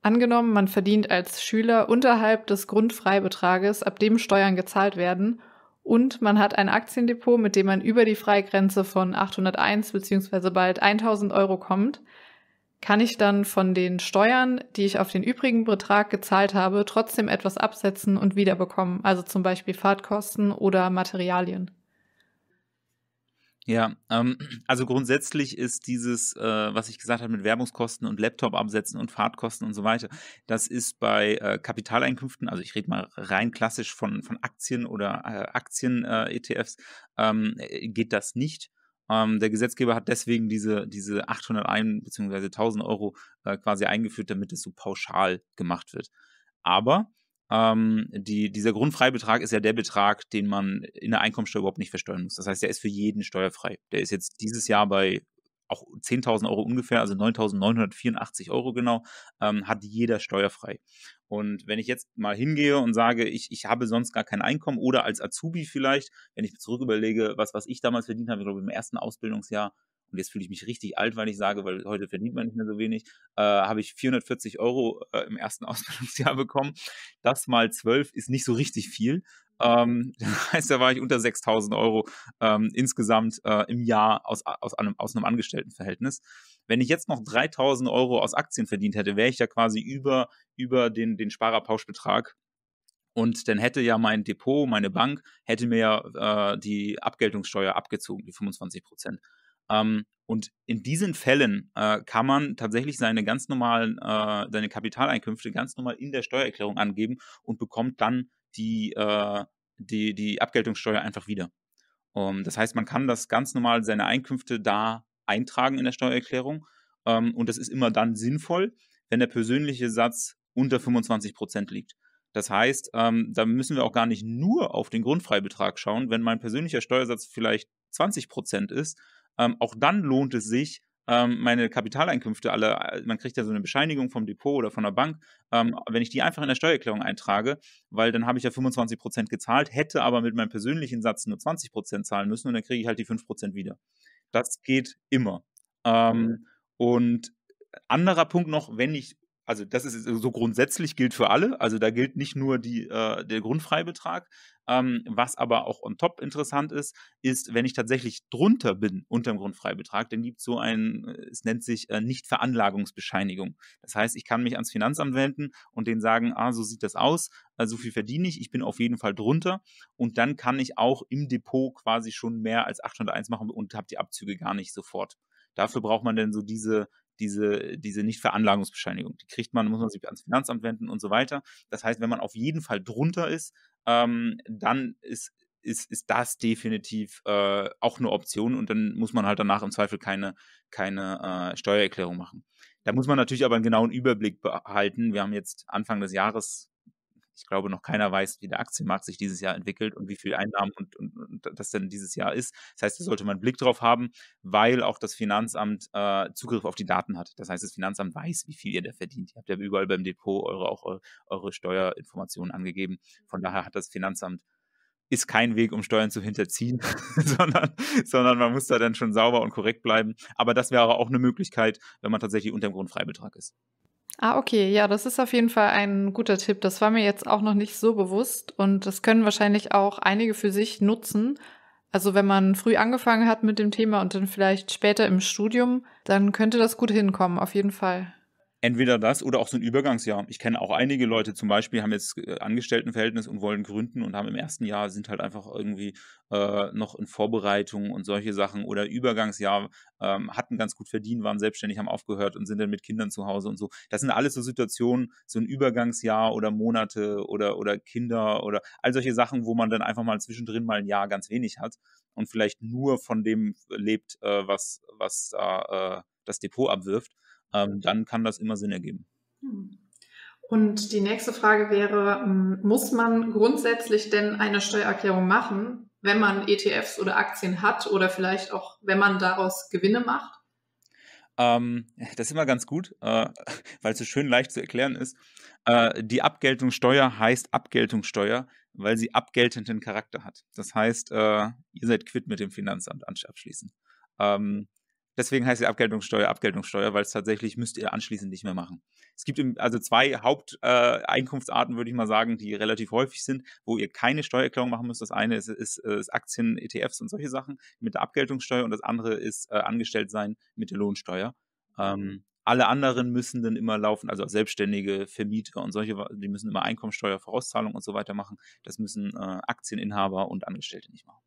angenommen, man verdient als Schüler unterhalb des Grundfreibetrages, ab dem Steuern gezahlt werden. Und man hat ein Aktiendepot, mit dem man über die Freigrenze von 801 bzw. bald 1000 Euro kommt. Kann ich dann von den Steuern, die ich auf den übrigen Betrag gezahlt habe, trotzdem etwas absetzen und wiederbekommen? Also zum Beispiel Fahrtkosten oder Materialien? Ja, ähm, also grundsätzlich ist dieses, äh, was ich gesagt habe mit Werbungskosten und Laptop absetzen und Fahrtkosten und so weiter, das ist bei äh, Kapitaleinkünften, also ich rede mal rein klassisch von, von Aktien oder äh, Aktien-ETFs, äh, ähm, äh, geht das nicht. Ähm, der Gesetzgeber hat deswegen diese, diese 801 bzw. 1000 Euro äh, quasi eingeführt, damit es so pauschal gemacht wird. Aber ähm, die, dieser Grundfreibetrag ist ja der Betrag, den man in der Einkommensteuer überhaupt nicht versteuern muss. Das heißt, der ist für jeden steuerfrei. Der ist jetzt dieses Jahr bei auch 10.000 Euro ungefähr, also 9.984 Euro genau, ähm, hat jeder steuerfrei. Und wenn ich jetzt mal hingehe und sage, ich, ich habe sonst gar kein Einkommen oder als Azubi vielleicht, wenn ich zurück überlege, was, was ich damals verdient habe, ich glaube im ersten Ausbildungsjahr und jetzt fühle ich mich richtig alt, weil ich sage, weil heute verdient man nicht mehr so wenig, äh, habe ich 440 Euro äh, im ersten *laughs* Ausbildungsjahr bekommen. Das mal 12 ist nicht so richtig viel. Ähm, *laughs* das heißt, da war ich unter 6000 Euro ähm, insgesamt äh, im Jahr aus, aus, einem, aus einem Angestelltenverhältnis. Wenn ich jetzt noch 3000 Euro aus Aktien verdient hätte, wäre ich ja quasi über, über den, den Sparerpauschbetrag. Und dann hätte ja mein Depot, meine Bank, hätte mir ja äh, die Abgeltungssteuer abgezogen, die 25 Prozent. Ähm, und in diesen Fällen äh, kann man tatsächlich seine ganz normalen, äh, seine Kapitaleinkünfte ganz normal in der Steuererklärung angeben und bekommt dann die, äh, die, die Abgeltungssteuer einfach wieder. Um, ähm, das heißt, man kann das ganz normal seine Einkünfte da eintragen in der Steuererklärung. Um, ähm, und das ist immer dann sinnvoll, wenn der persönliche Satz unter 25 Prozent liegt. Das heißt, ähm, da müssen wir auch gar nicht nur auf den Grundfreibetrag schauen. Wenn mein persönlicher Steuersatz vielleicht 20 Prozent ist, ähm, auch dann lohnt es sich, ähm, meine Kapitaleinkünfte alle, äh, man kriegt ja so eine Bescheinigung vom Depot oder von der Bank, ähm, wenn ich die einfach in der Steuererklärung eintrage, weil dann habe ich ja 25% gezahlt, hätte aber mit meinem persönlichen Satz nur 20% zahlen müssen und dann kriege ich halt die 5% wieder. Das geht immer. Ähm, mhm. Und anderer Punkt noch, wenn ich also das ist so grundsätzlich gilt für alle. Also da gilt nicht nur die, äh, der Grundfreibetrag, ähm, was aber auch on top interessant ist, ist, wenn ich tatsächlich drunter bin unter dem Grundfreibetrag, dann gibt es so ein, äh, es nennt sich äh, Nichtveranlagungsbescheinigung. Das heißt, ich kann mich ans Finanzamt wenden und denen sagen, ah, so sieht das aus, also so viel verdiene ich, ich bin auf jeden Fall drunter und dann kann ich auch im Depot quasi schon mehr als 801 machen und habe die Abzüge gar nicht sofort. Dafür braucht man dann so diese diese, diese Nichtveranlagungsbescheinigung. Die kriegt man, muss man sich ans Finanzamt wenden und so weiter. Das heißt, wenn man auf jeden Fall drunter ist, ähm, dann ist, ist, ist das definitiv äh, auch eine Option und dann muss man halt danach im Zweifel keine, keine äh, Steuererklärung machen. Da muss man natürlich aber einen genauen Überblick behalten. Wir haben jetzt Anfang des Jahres ich glaube, noch keiner weiß, wie der Aktienmarkt sich dieses Jahr entwickelt und wie viel Einnahmen und, und, und das denn dieses Jahr ist. Das heißt, da sollte man einen Blick drauf haben, weil auch das Finanzamt äh, Zugriff auf die Daten hat. Das heißt, das Finanzamt weiß, wie viel ihr da verdient. Ihr habt ja überall beim Depot eure, auch eure, Steuerinformationen angegeben. Von daher hat das Finanzamt ist kein Weg, um Steuern zu hinterziehen, *laughs* sondern, sondern man muss da dann schon sauber und korrekt bleiben. Aber das wäre auch eine Möglichkeit, wenn man tatsächlich unter dem Grundfreibetrag ist. Ah, okay. Ja, das ist auf jeden Fall ein guter Tipp. Das war mir jetzt auch noch nicht so bewusst und das können wahrscheinlich auch einige für sich nutzen. Also wenn man früh angefangen hat mit dem Thema und dann vielleicht später im Studium, dann könnte das gut hinkommen, auf jeden Fall. Entweder das oder auch so ein Übergangsjahr. Ich kenne auch einige Leute, zum Beispiel haben jetzt äh, Angestelltenverhältnis und wollen gründen und haben im ersten Jahr sind halt einfach irgendwie äh, noch in Vorbereitung und solche Sachen oder Übergangsjahr ähm, hatten ganz gut verdient, waren selbstständig, haben aufgehört und sind dann mit Kindern zu Hause und so. Das sind alles so Situationen, so ein Übergangsjahr oder Monate oder, oder Kinder oder all solche Sachen, wo man dann einfach mal zwischendrin mal ein Jahr ganz wenig hat und vielleicht nur von dem lebt, äh, was, was äh, das Depot abwirft ähm, dann kann das immer Sinn ergeben. Hm. Und die nächste Frage wäre, hm, muss man grundsätzlich denn eine Steuererklärung machen, wenn man ETFs oder Aktien hat oder vielleicht auch, wenn man daraus Gewinne macht? Ähm, das ist immer ganz gut, äh, *laughs* weil es so schön leicht zu erklären ist. Äh, die Abgeltungssteuer heißt Abgeltungssteuer, weil sie abgeltenden Charakter hat. Das heißt, äh, ihr seid quitt mit dem Finanzamt abschließen. Ähm, Deswegen heißt die Abgeltungssteuer Abgeltungssteuer, weil es tatsächlich müsst ihr anschließend nicht mehr machen. Es gibt also zwei Haupteinkunftsarten, äh, würde ich mal sagen, die relativ häufig sind, wo ihr keine Steuererklärung machen müsst. Das eine ist, ist, ist Aktien, ETFs und solche Sachen mit der Abgeltungssteuer und das andere ist äh, Angestelltsein mit der Lohnsteuer. Ähm, mhm. alle anderen müssen dann immer laufen, also Selbstständige, Vermieter und solche, die müssen immer Einkommensteuer, Vorauszahlung und so weiter machen. Das müssen äh, Aktieninhaber und Angestellte nicht machen.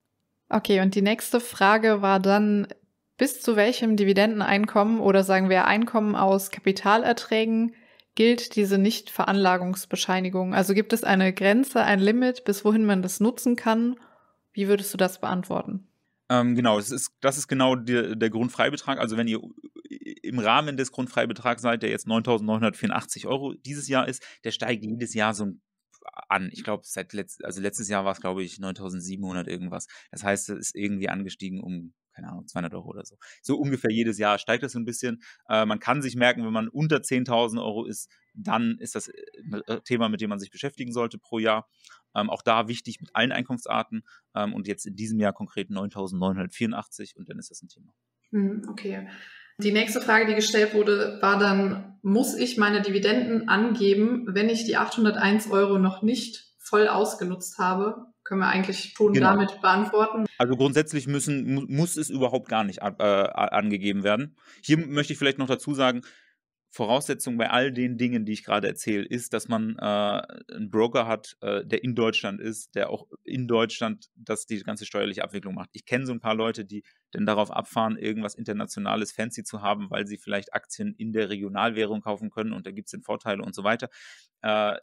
Okay, und die nächste Frage war dann, bis zu welchem Dividendeneinkommen oder sagen wir Einkommen aus Kapitalerträgen gilt diese Nichtveranlagungsbescheinigung? Also gibt es eine Grenze, ein Limit, bis wohin man das nutzen kann? Wie würdest du das beantworten? Ähm, genau, das ist, das ist genau die, der Grundfreibetrag. Also wenn ihr im Rahmen des Grundfreibetrags seid, der jetzt 9.984 Euro dieses Jahr ist, der steigt jedes Jahr so an. Ich glaube, seit letzt, also letztes Jahr war es, glaube ich, 9.700 irgendwas. Das heißt, es ist irgendwie angestiegen um keine Ahnung, 200 Euro oder so. So ungefähr jedes Jahr steigt das ein bisschen. Äh, man kann sich merken, wenn man unter 10.000 Euro ist, dann ist das ein äh, Thema, mit dem man sich beschäftigen sollte pro Jahr. Ähm, auch da wichtig mit allen Einkunftsarten ähm, und jetzt in diesem Jahr konkret 9.984 und dann ist das ein Thema. Hm, okay. Die nächste Frage, die gestellt wurde, war dann, muss ich meine Dividenden angeben, wenn ich die 801 Euro noch nicht voll ausgenutzt habe? können wir eigentlich schon genau. damit beantworten. Also grundsätzlich müssen, muss es überhaupt gar nicht äh, angegeben werden. Hier möchte ich vielleicht noch dazu sagen, Voraussetzung bei all den Dingen, die ich gerade erzähle, ist, dass man äh, einen Broker hat, äh, der in Deutschland ist, der auch in Deutschland das, die ganze steuerliche Abwicklung macht. Ich kenne so ein paar Leute, die dann darauf abfahren, irgendwas Internationales, Fancy zu haben, weil sie vielleicht Aktien in der Regionalwährung kaufen können und da gibt es dann Vorteile und so weiter. Äh,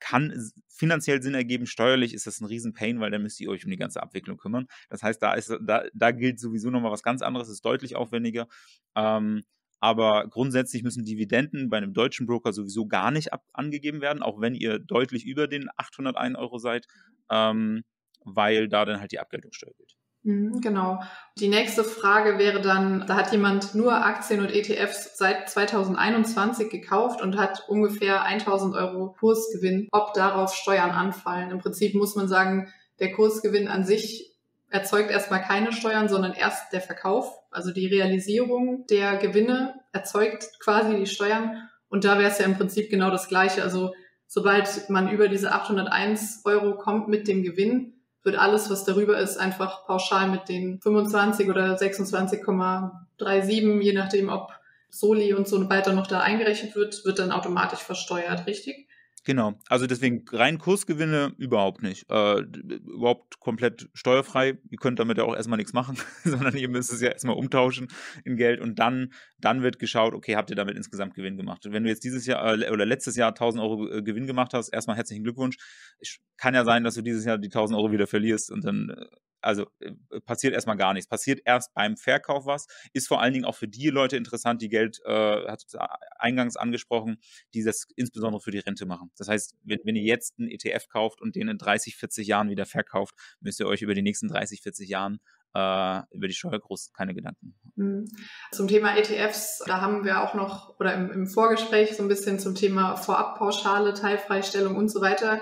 kann finanziell Sinn ergeben. Steuerlich ist das ein Riesen-Pain, weil dann müsst ihr euch um die ganze Abwicklung kümmern. Das heißt, da, ist, da, da gilt sowieso nochmal was ganz anderes, ist deutlich aufwendiger. Ähm, aber grundsätzlich müssen Dividenden bei einem deutschen Broker sowieso gar nicht ab, angegeben werden, auch wenn ihr deutlich über den 801 Euro seid, ähm, weil da dann halt die Abgeltungssteuer gilt. Mhm, genau. Die nächste Frage wäre dann, da hat jemand nur Aktien und ETFs seit 2021 gekauft und hat ungefähr 1000 Euro Kursgewinn, ob darauf Steuern anfallen. Im Prinzip muss man sagen, der Kursgewinn an sich erzeugt erstmal keine Steuern, sondern erst der Verkauf, also die Realisierung der Gewinne erzeugt quasi die Steuern. Und da wäre es ja im Prinzip genau das Gleiche. Also sobald man über diese 801 Euro kommt mit dem Gewinn, wird alles, was darüber ist, einfach pauschal mit den 25 oder 26,37, je nachdem, ob Soli und so weiter noch da eingerechnet wird, wird dann automatisch versteuert, richtig? Genau, also deswegen rein Kursgewinne überhaupt nicht. Äh, überhaupt komplett steuerfrei. Ihr könnt damit ja auch erstmal nichts machen, *laughs* sondern ihr müsst es ja erstmal umtauschen in Geld und dann, dann wird geschaut, okay, habt ihr damit insgesamt Gewinn gemacht. Und wenn du jetzt dieses Jahr äh, oder letztes Jahr 1000 Euro äh, Gewinn gemacht hast, erstmal herzlichen Glückwunsch. Ich, kann ja sein, dass du dieses Jahr die 1000 Euro wieder verlierst und dann äh, also äh, äh passiert erstmal gar nichts. Passiert erst beim Verkauf was, ist vor allen Dingen auch für die Leute interessant, die Geld, äh, hat äh, eingangs angesprochen, die das insbesondere für die Rente machen. Das heißt, wenn, wenn ihr jetzt einen ETF kauft und den in 30, 40 Jahren wieder verkauft, müsst ihr euch über die nächsten 30, 40 Jahren äh, über die Steuer groß keine Gedanken. Mhm. Zum Thema ETFs, da haben wir auch noch oder im, im Vorgespräch so ein bisschen zum Thema Vorabpauschale, Teilfreistellung und so weiter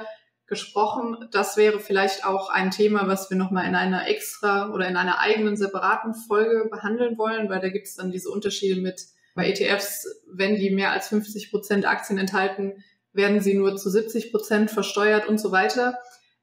gesprochen. Das wäre vielleicht auch ein Thema, was wir nochmal in einer extra oder in einer eigenen separaten Folge behandeln wollen, weil da gibt es dann diese Unterschiede mit bei ETFs, wenn die mehr als 50 Prozent Aktien enthalten, werden sie nur zu 70 Prozent versteuert und so weiter.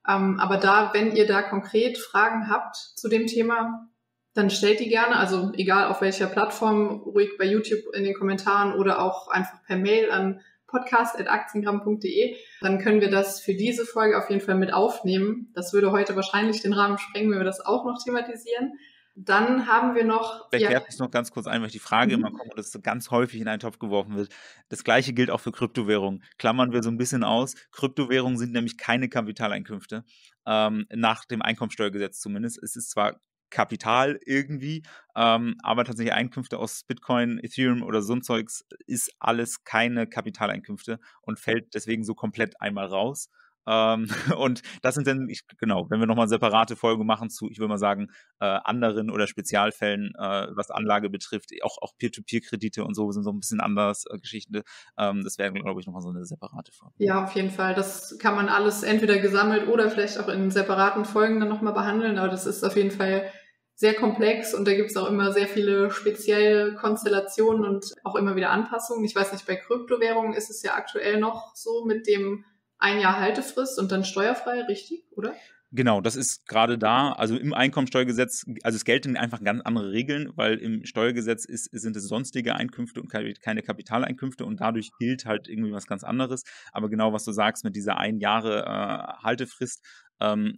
Ähm, aber da, wenn ihr da konkret Fragen habt zu dem Thema, dann stellt die gerne, also egal auf welcher Plattform, ruhig bei YouTube in den Kommentaren oder auch einfach per Mail an podcast.aktiengramm.de. Dann können wir das für diese Folge auf jeden Fall mit aufnehmen. Das würde heute wahrscheinlich den Rahmen sprengen, wenn wir das auch noch thematisieren. Dann haben wir noch. Vielleicht ja. ich noch ganz kurz ein, weil ich die Frage mhm. immer komme, dass so ganz häufig in einen Topf geworfen wird. Das gleiche gilt auch für Kryptowährungen. Klammern wir so ein bisschen aus. Kryptowährungen sind nämlich keine Kapitaleinkünfte. Ähm, nach dem Einkommensteuergesetz zumindest. Es ist zwar Kapital irgendwie. Ähm, aber tatsächlich Einkünfte aus Bitcoin, Ethereum oder so ein Zeugs ist alles keine Kapitaleinkünfte und fällt deswegen so komplett einmal raus. Ähm, *laughs* und das sind dann, ich, genau, wenn wir nochmal eine separate Folge machen zu, ich würde mal sagen, äh, anderen oder Spezialfällen, äh, was Anlage betrifft, eh, auch, auch Peer-to-Peer-Kredite und so sind so ein bisschen anders äh, Geschichten. Ähm, das wäre, glaube ich, nochmal so eine separate Folge. Ja, auf jeden Fall. Das kann man alles entweder gesammelt oder vielleicht auch in separaten Folgen dann nochmal behandeln, aber das ist auf jeden Fall sehr komplex und da gibt es auch immer sehr viele spezielle Konstellationen und auch immer wieder Anpassungen. Ich weiß nicht, bei Kryptowährungen ist es ja aktuell noch so mit dem ein Jahr Haltefrist und dann steuerfrei, richtig, oder? Genau, das ist gerade da. Also im Einkommensteuergesetz, also es gelten einfach ganz andere Regeln, weil im Steuergesetz ist, sind es sonstige Einkünfte und keine Kapitaleinkünfte und dadurch gilt halt irgendwie was ganz anderes. Aber genau was du sagst mit dieser ein Jahre äh, Haltefrist, ähm,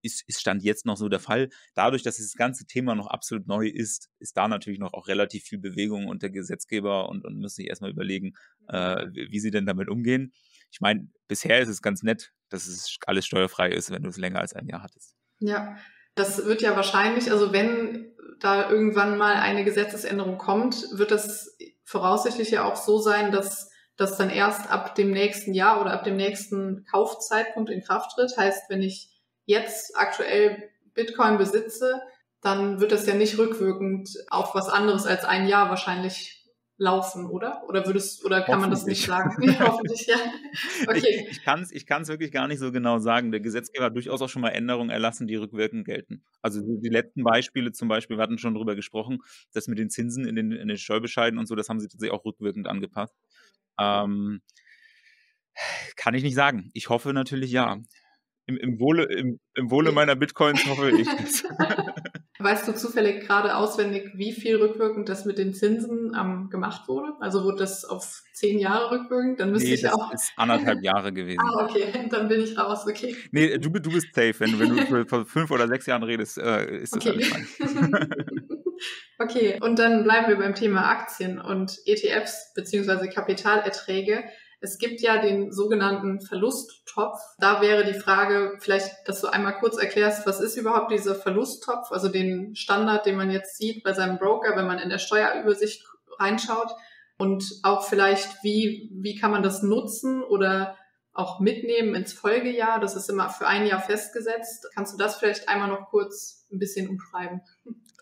ist, ist, Stand jetzt noch so der Fall. Dadurch, dass das ganze Thema noch absolut neu ist, ist da natürlich noch auch relativ viel Bewegung unter Gesetzgeber und, und müssen sich erstmal überlegen, äh, wie sie denn damit umgehen. Ich meine, bisher ist es ganz nett, dass es alles steuerfrei ist, wenn du es länger als ein Jahr hattest. Ja, das wird ja wahrscheinlich, also wenn da irgendwann mal eine Gesetzesänderung kommt, wird das voraussichtlich ja auch so sein, dass das dann erst ab dem nächsten Jahr oder ab dem nächsten Kaufzeitpunkt in Kraft tritt. Heißt, wenn ich jetzt aktuell Bitcoin besitze, dann wird das ja nicht rückwirkend auf was anderes als ein Jahr wahrscheinlich laufen, oder? Oder würdest oder kann man das nicht sagen? *laughs* *laughs* Hoffentlich, ja. Okay. Ich, ich kann es ich kann's wirklich gar nicht so genau sagen. Der Gesetzgeber hat durchaus auch schon mal Änderungen erlassen, die rückwirkend gelten. Also die, letzten Beispiele zum Beispiel, wir hatten schon drüber gesprochen, das mit den Zinsen in den, in den Steuerbescheiden und so, das haben sie tatsächlich auch rückwirkend angepasst. Ähm, kann ich nicht sagen. Ich hoffe natürlich ja. Im, im Wohle, im, im Wohle meiner Bitcoins hoffe ich. *laughs* Weißt du zufällig gerade auswendig, wie viel rückwirkend das mit den Zinsen ähm, gemacht wurde? Also wurde das auf zehn Jahre rückwirkend? Dann müsste nee, ich das auch. Ist anderthalb *laughs* Jahre gewesen. ah, okay, dann bin ich raus, okay. Nee, du, du bist safe. Wenn, wenn du von fünf oder sechs Jahren redest, äh, ist das okay. alles fein. *laughs* okay, und dann bleiben wir beim Thema Aktien und ETFs bzw. Kapitalerträge. Es gibt ja den sogenannten Verlusttopf. Da wäre die Frage, vielleicht, dass du einmal kurz erklärst, was ist überhaupt dieser Verlusttopf, also den Standard, den man jetzt sieht bei seinem Broker, wenn man in der Steuerübersicht reinschaut und auch vielleicht, wie, wie kann man das nutzen oder auch mitnehmen ins Folgejahr. Das ist immer für ein Jahr festgesetzt. Kannst du das vielleicht einmal noch kurz ein bisschen umschreiben?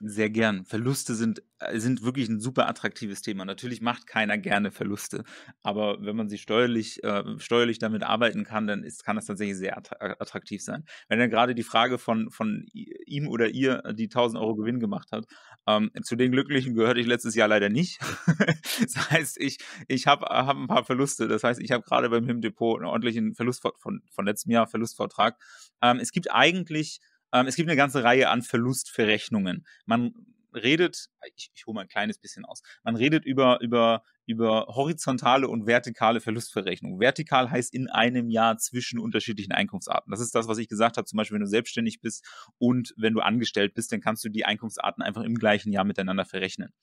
sehr gern. Verluste sind, äh, sind wirklich ein super attraktives Thema. Natürlich macht keiner gerne Verluste, aber wenn man sie steuerlich, äh, steuerlich damit arbeiten kann, dann ist, kann das tatsächlich sehr äh, attraktiv sein. Wenn dann gerade die Frage von, von ihm oder ihr äh, die 1000 Euro Gewinn gemacht hat, ähm, zu den Glücklichen gehörte ich letztes Jahr leider nicht. *laughs* das heißt, ich, ich habe hab ein paar Verluste. Das heißt, ich habe gerade beim HIM Depot einen ordentlichen Verlust von, von letztem Jahr, Verlustvertrag. Ähm, es gibt eigentlich ähm, es gibt eine ganze Reihe an Verlustverrechnungen. Man redet, ich, ich hole mal ein kleines bisschen aus, man redet über, über, über horizontale und vertikale Verlustverrechnung. Vertikal heißt in einem Jahr zwischen unterschiedlichen Einkunftsarten. Das ist das, was ich gesagt habe, zum Beispiel, wenn du selbstständig bist und wenn du angestellt bist, dann kannst du die Einkunftsarten einfach im gleichen Jahr miteinander verrechnen.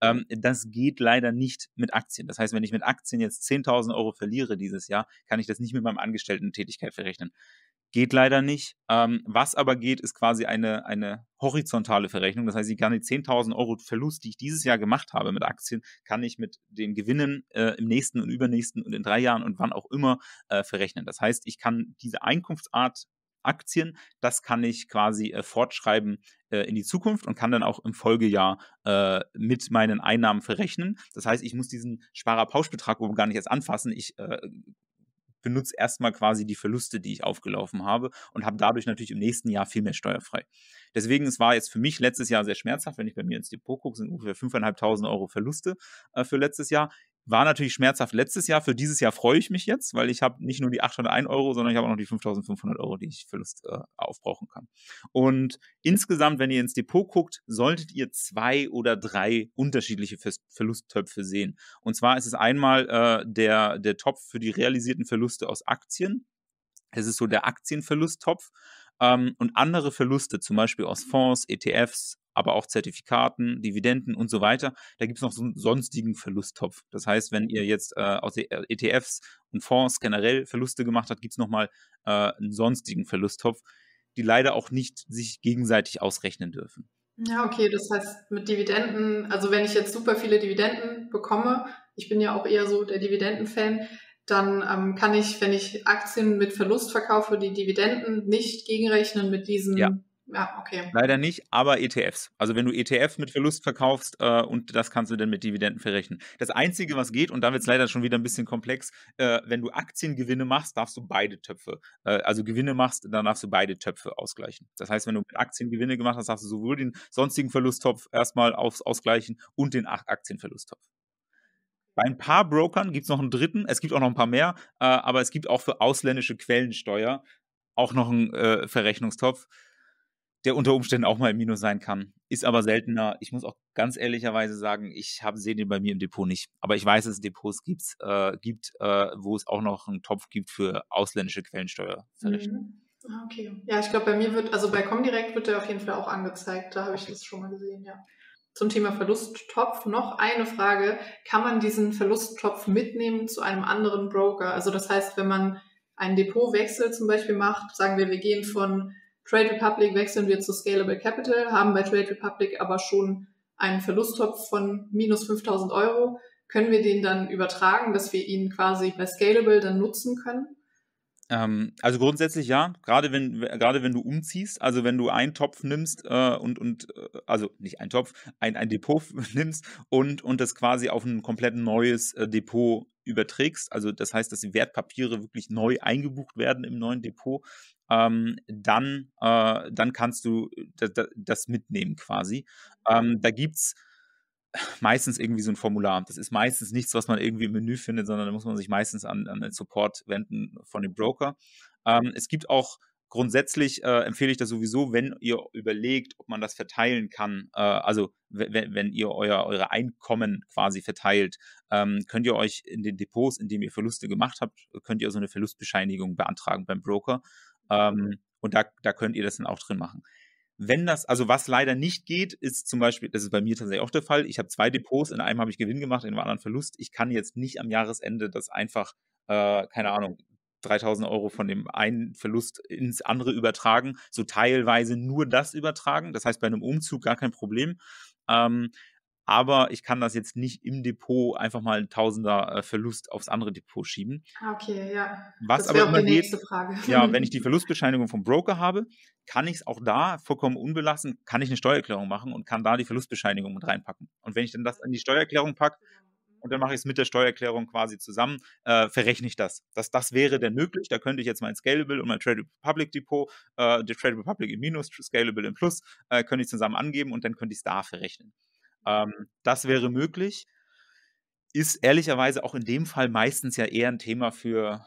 Ähm, das geht leider nicht mit Aktien. Das heißt, wenn ich mit Aktien jetzt 10.000 Euro verliere dieses Jahr, kann ich das nicht mit meinem Angestellten-Tätigkeit verrechnen. Geht leider nicht. Ähm, was aber geht, ist quasi eine, eine horizontale Verrechnung. Das heißt, ich kann die 10.000 Euro Verlust, die ich dieses Jahr gemacht habe mit Aktien, kann ich mit den Gewinnen äh, im nächsten und übernächsten und in drei Jahren und wann auch immer äh, verrechnen. Das heißt, ich kann diese Einkunftsart Aktien, das kann ich quasi äh, fortschreiben äh, in die Zukunft und kann dann auch im Folgejahr äh, mit meinen Einnahmen verrechnen. Das heißt, ich muss diesen Sparerpauschbetrag gar nicht erst anfassen. Ich äh, benutze erstmal quasi die Verluste, die ich aufgelaufen habe und habe dadurch natürlich im nächsten Jahr viel mehr steuerfrei. Deswegen, es war jetzt für mich letztes Jahr sehr schmerzhaft, wenn ich bei mir ins Depot gucke, sind ungefähr 5.500 Euro Verluste äh, für letztes Jahr. War natürlich schmerzhaft letztes Jahr. Für dieses Jahr freue ich mich jetzt, weil ich habe nicht nur die 801 Euro, sondern ich habe auch noch die 5500 Euro, die ich Verlust äh, aufbrauchen kann. Und insgesamt, wenn ihr ins Depot guckt, solltet ihr zwei oder drei unterschiedliche Verlusttöpfe sehen. Und zwar ist es einmal äh, der, der Topf für die realisierten Verluste aus Aktien. Es ist so der Aktienverlusttopf. Ähm, und andere Verluste, zum Beispiel aus Fonds, ETFs, aber auch Zertifikaten, Dividenden und so weiter. Da gibt es noch so einen sonstigen Verlusttopf. Das heißt, wenn ihr jetzt äh, aus ETFs äh, e und Fonds generell Verluste gemacht habt, gibt es nochmal äh, einen sonstigen Verlusttopf, die leider auch nicht sich gegenseitig ausrechnen dürfen. Ja, okay, das heißt mit Dividenden, also wenn ich jetzt super viele Dividenden bekomme, ich bin ja auch eher so der Dividenden-Fan, dann ähm, kann ich, wenn ich Aktien mit Verlust verkaufe, die Dividenden nicht gegenrechnen mit diesen ja. Ja, okay. Leider nicht, aber ETFs. Also wenn du ETFs mit Verlust verkaufst äh, und das kannst du dann mit Dividenden verrechnen. Das Einzige, was geht, und da wird es leider schon wieder ein bisschen komplex, äh, wenn du Aktiengewinne machst, darfst du beide Töpfe, äh, also Gewinne machst, dann darfst du beide Töpfe ausgleichen. Das heißt, wenn du mit Aktiengewinne gemacht hast, darfst du sowohl den sonstigen Verlusttopf erstmal aufs ausgleichen und den Aktienverlusttopf. Bei ein paar Brokern gibt es noch einen dritten, es gibt auch noch ein paar mehr, äh, aber es gibt auch für ausländische Quellensteuer auch noch einen äh, Verrechnungstopf der unter Umständen auch mal im Minus sein kann. Ist aber seltener. Ich muss auch ganz ehrlicherweise sagen, ich habe sehe den bei mir im Depot nicht. Aber ich weiß, dass es Depots gibt's, äh, gibt, äh, wo es auch noch einen Topf gibt für ausländische Quellensteuer. Mhm. Ah, okay. Ja, ich glaube, bei mir wird, also bei Comdirect wird der auf jeden Fall auch angezeigt. Da habe ich das schon mal gesehen, ja. Zum Thema Verlusttopf noch eine Frage. Kann man diesen Verlusttopf mitnehmen zu einem anderen Broker? Also das heißt, wenn man ein Depotwechsel zum Beispiel macht, sagen wir, wir gehen von Trade Republic wechseln wir zu Scalable Capital, haben bei Trade Republic aber schon einen Verlusttopf von minus 5000 Euro. Können wir den dann übertragen, dass wir ihn quasi bei Scalable dann nutzen können? Ähm, also grundsätzlich ja, gerade wenn, gerade wenn du umziehst, also wenn du einen Topf nimmst äh, und, und, äh, also nicht einen Topf, ein, ein Depot *laughs* nimmst und, und das quasi auf ein komplett neues äh, Depot überträgst, also das heißt, dass die Wertpapiere wirklich neu eingebucht werden im neuen Depot, ähm, dann, äh, dann kannst du äh, das mitnehmen quasi. Ähm, da gibt es *sighs* meistens irgendwie so ein Formular. Das ist meistens nichts, was man irgendwie im Menü findet, sondern da muss man sich meistens an, an den Support wenden von dem Broker. Ähm, es gibt auch grundsätzlich äh, empfehle ich das sowieso, wenn ihr überlegt, ob man das verteilen kann, äh, also wenn ihr euer eure Einkommen quasi verteilt, ähm, könnt ihr euch in den Depots, in denen ihr Verluste gemacht habt, könnt ihr so eine Verlustbescheinigung beantragen beim Broker. Ähm, und da, da könnt ihr das dann auch drin machen. Wenn das, also was leider nicht geht, ist zum Beispiel, das ist bei mir tatsächlich auch der Fall, ich habe zwei Depots, in einem habe ich Gewinn gemacht, in dem anderen Verlust. Ich kann jetzt nicht am Jahresende das einfach, äh, keine Ahnung, 3000 Euro von dem einen Verlust ins andere übertragen, so teilweise nur das übertragen. Das heißt, bei einem Umzug gar kein Problem. Ähm, aber ich kann das jetzt nicht im Depot einfach mal einen Tausender äh, Verlust aufs andere Depot schieben. Ah, okay, ja. Was das aber immer die nächste geht, Frage. Ja, wenn *laughs* ich die Verlustbescheinigung vom Broker habe, kann ich es auch da vollkommen unbelassen, kann ich eine Steuererklärung machen und kann da die Verlustbescheinigung mit reinpacken. Und wenn ich dann das an die Steuererklärung packe, und dann mache ich es mit der Steuererklärung quasi zusammen, äh, verrechne ich das. das. Das wäre denn möglich. Da könnte ich jetzt mein Scalable und mein Trade Republic Depot, äh, Trade Republic im Minus, Scalable im Plus, äh, könnte ich zusammen angeben und dann könnte ich es da verrechnen. Ähm, das wäre möglich. Ist ehrlicherweise auch in dem Fall meistens ja eher ein Thema für,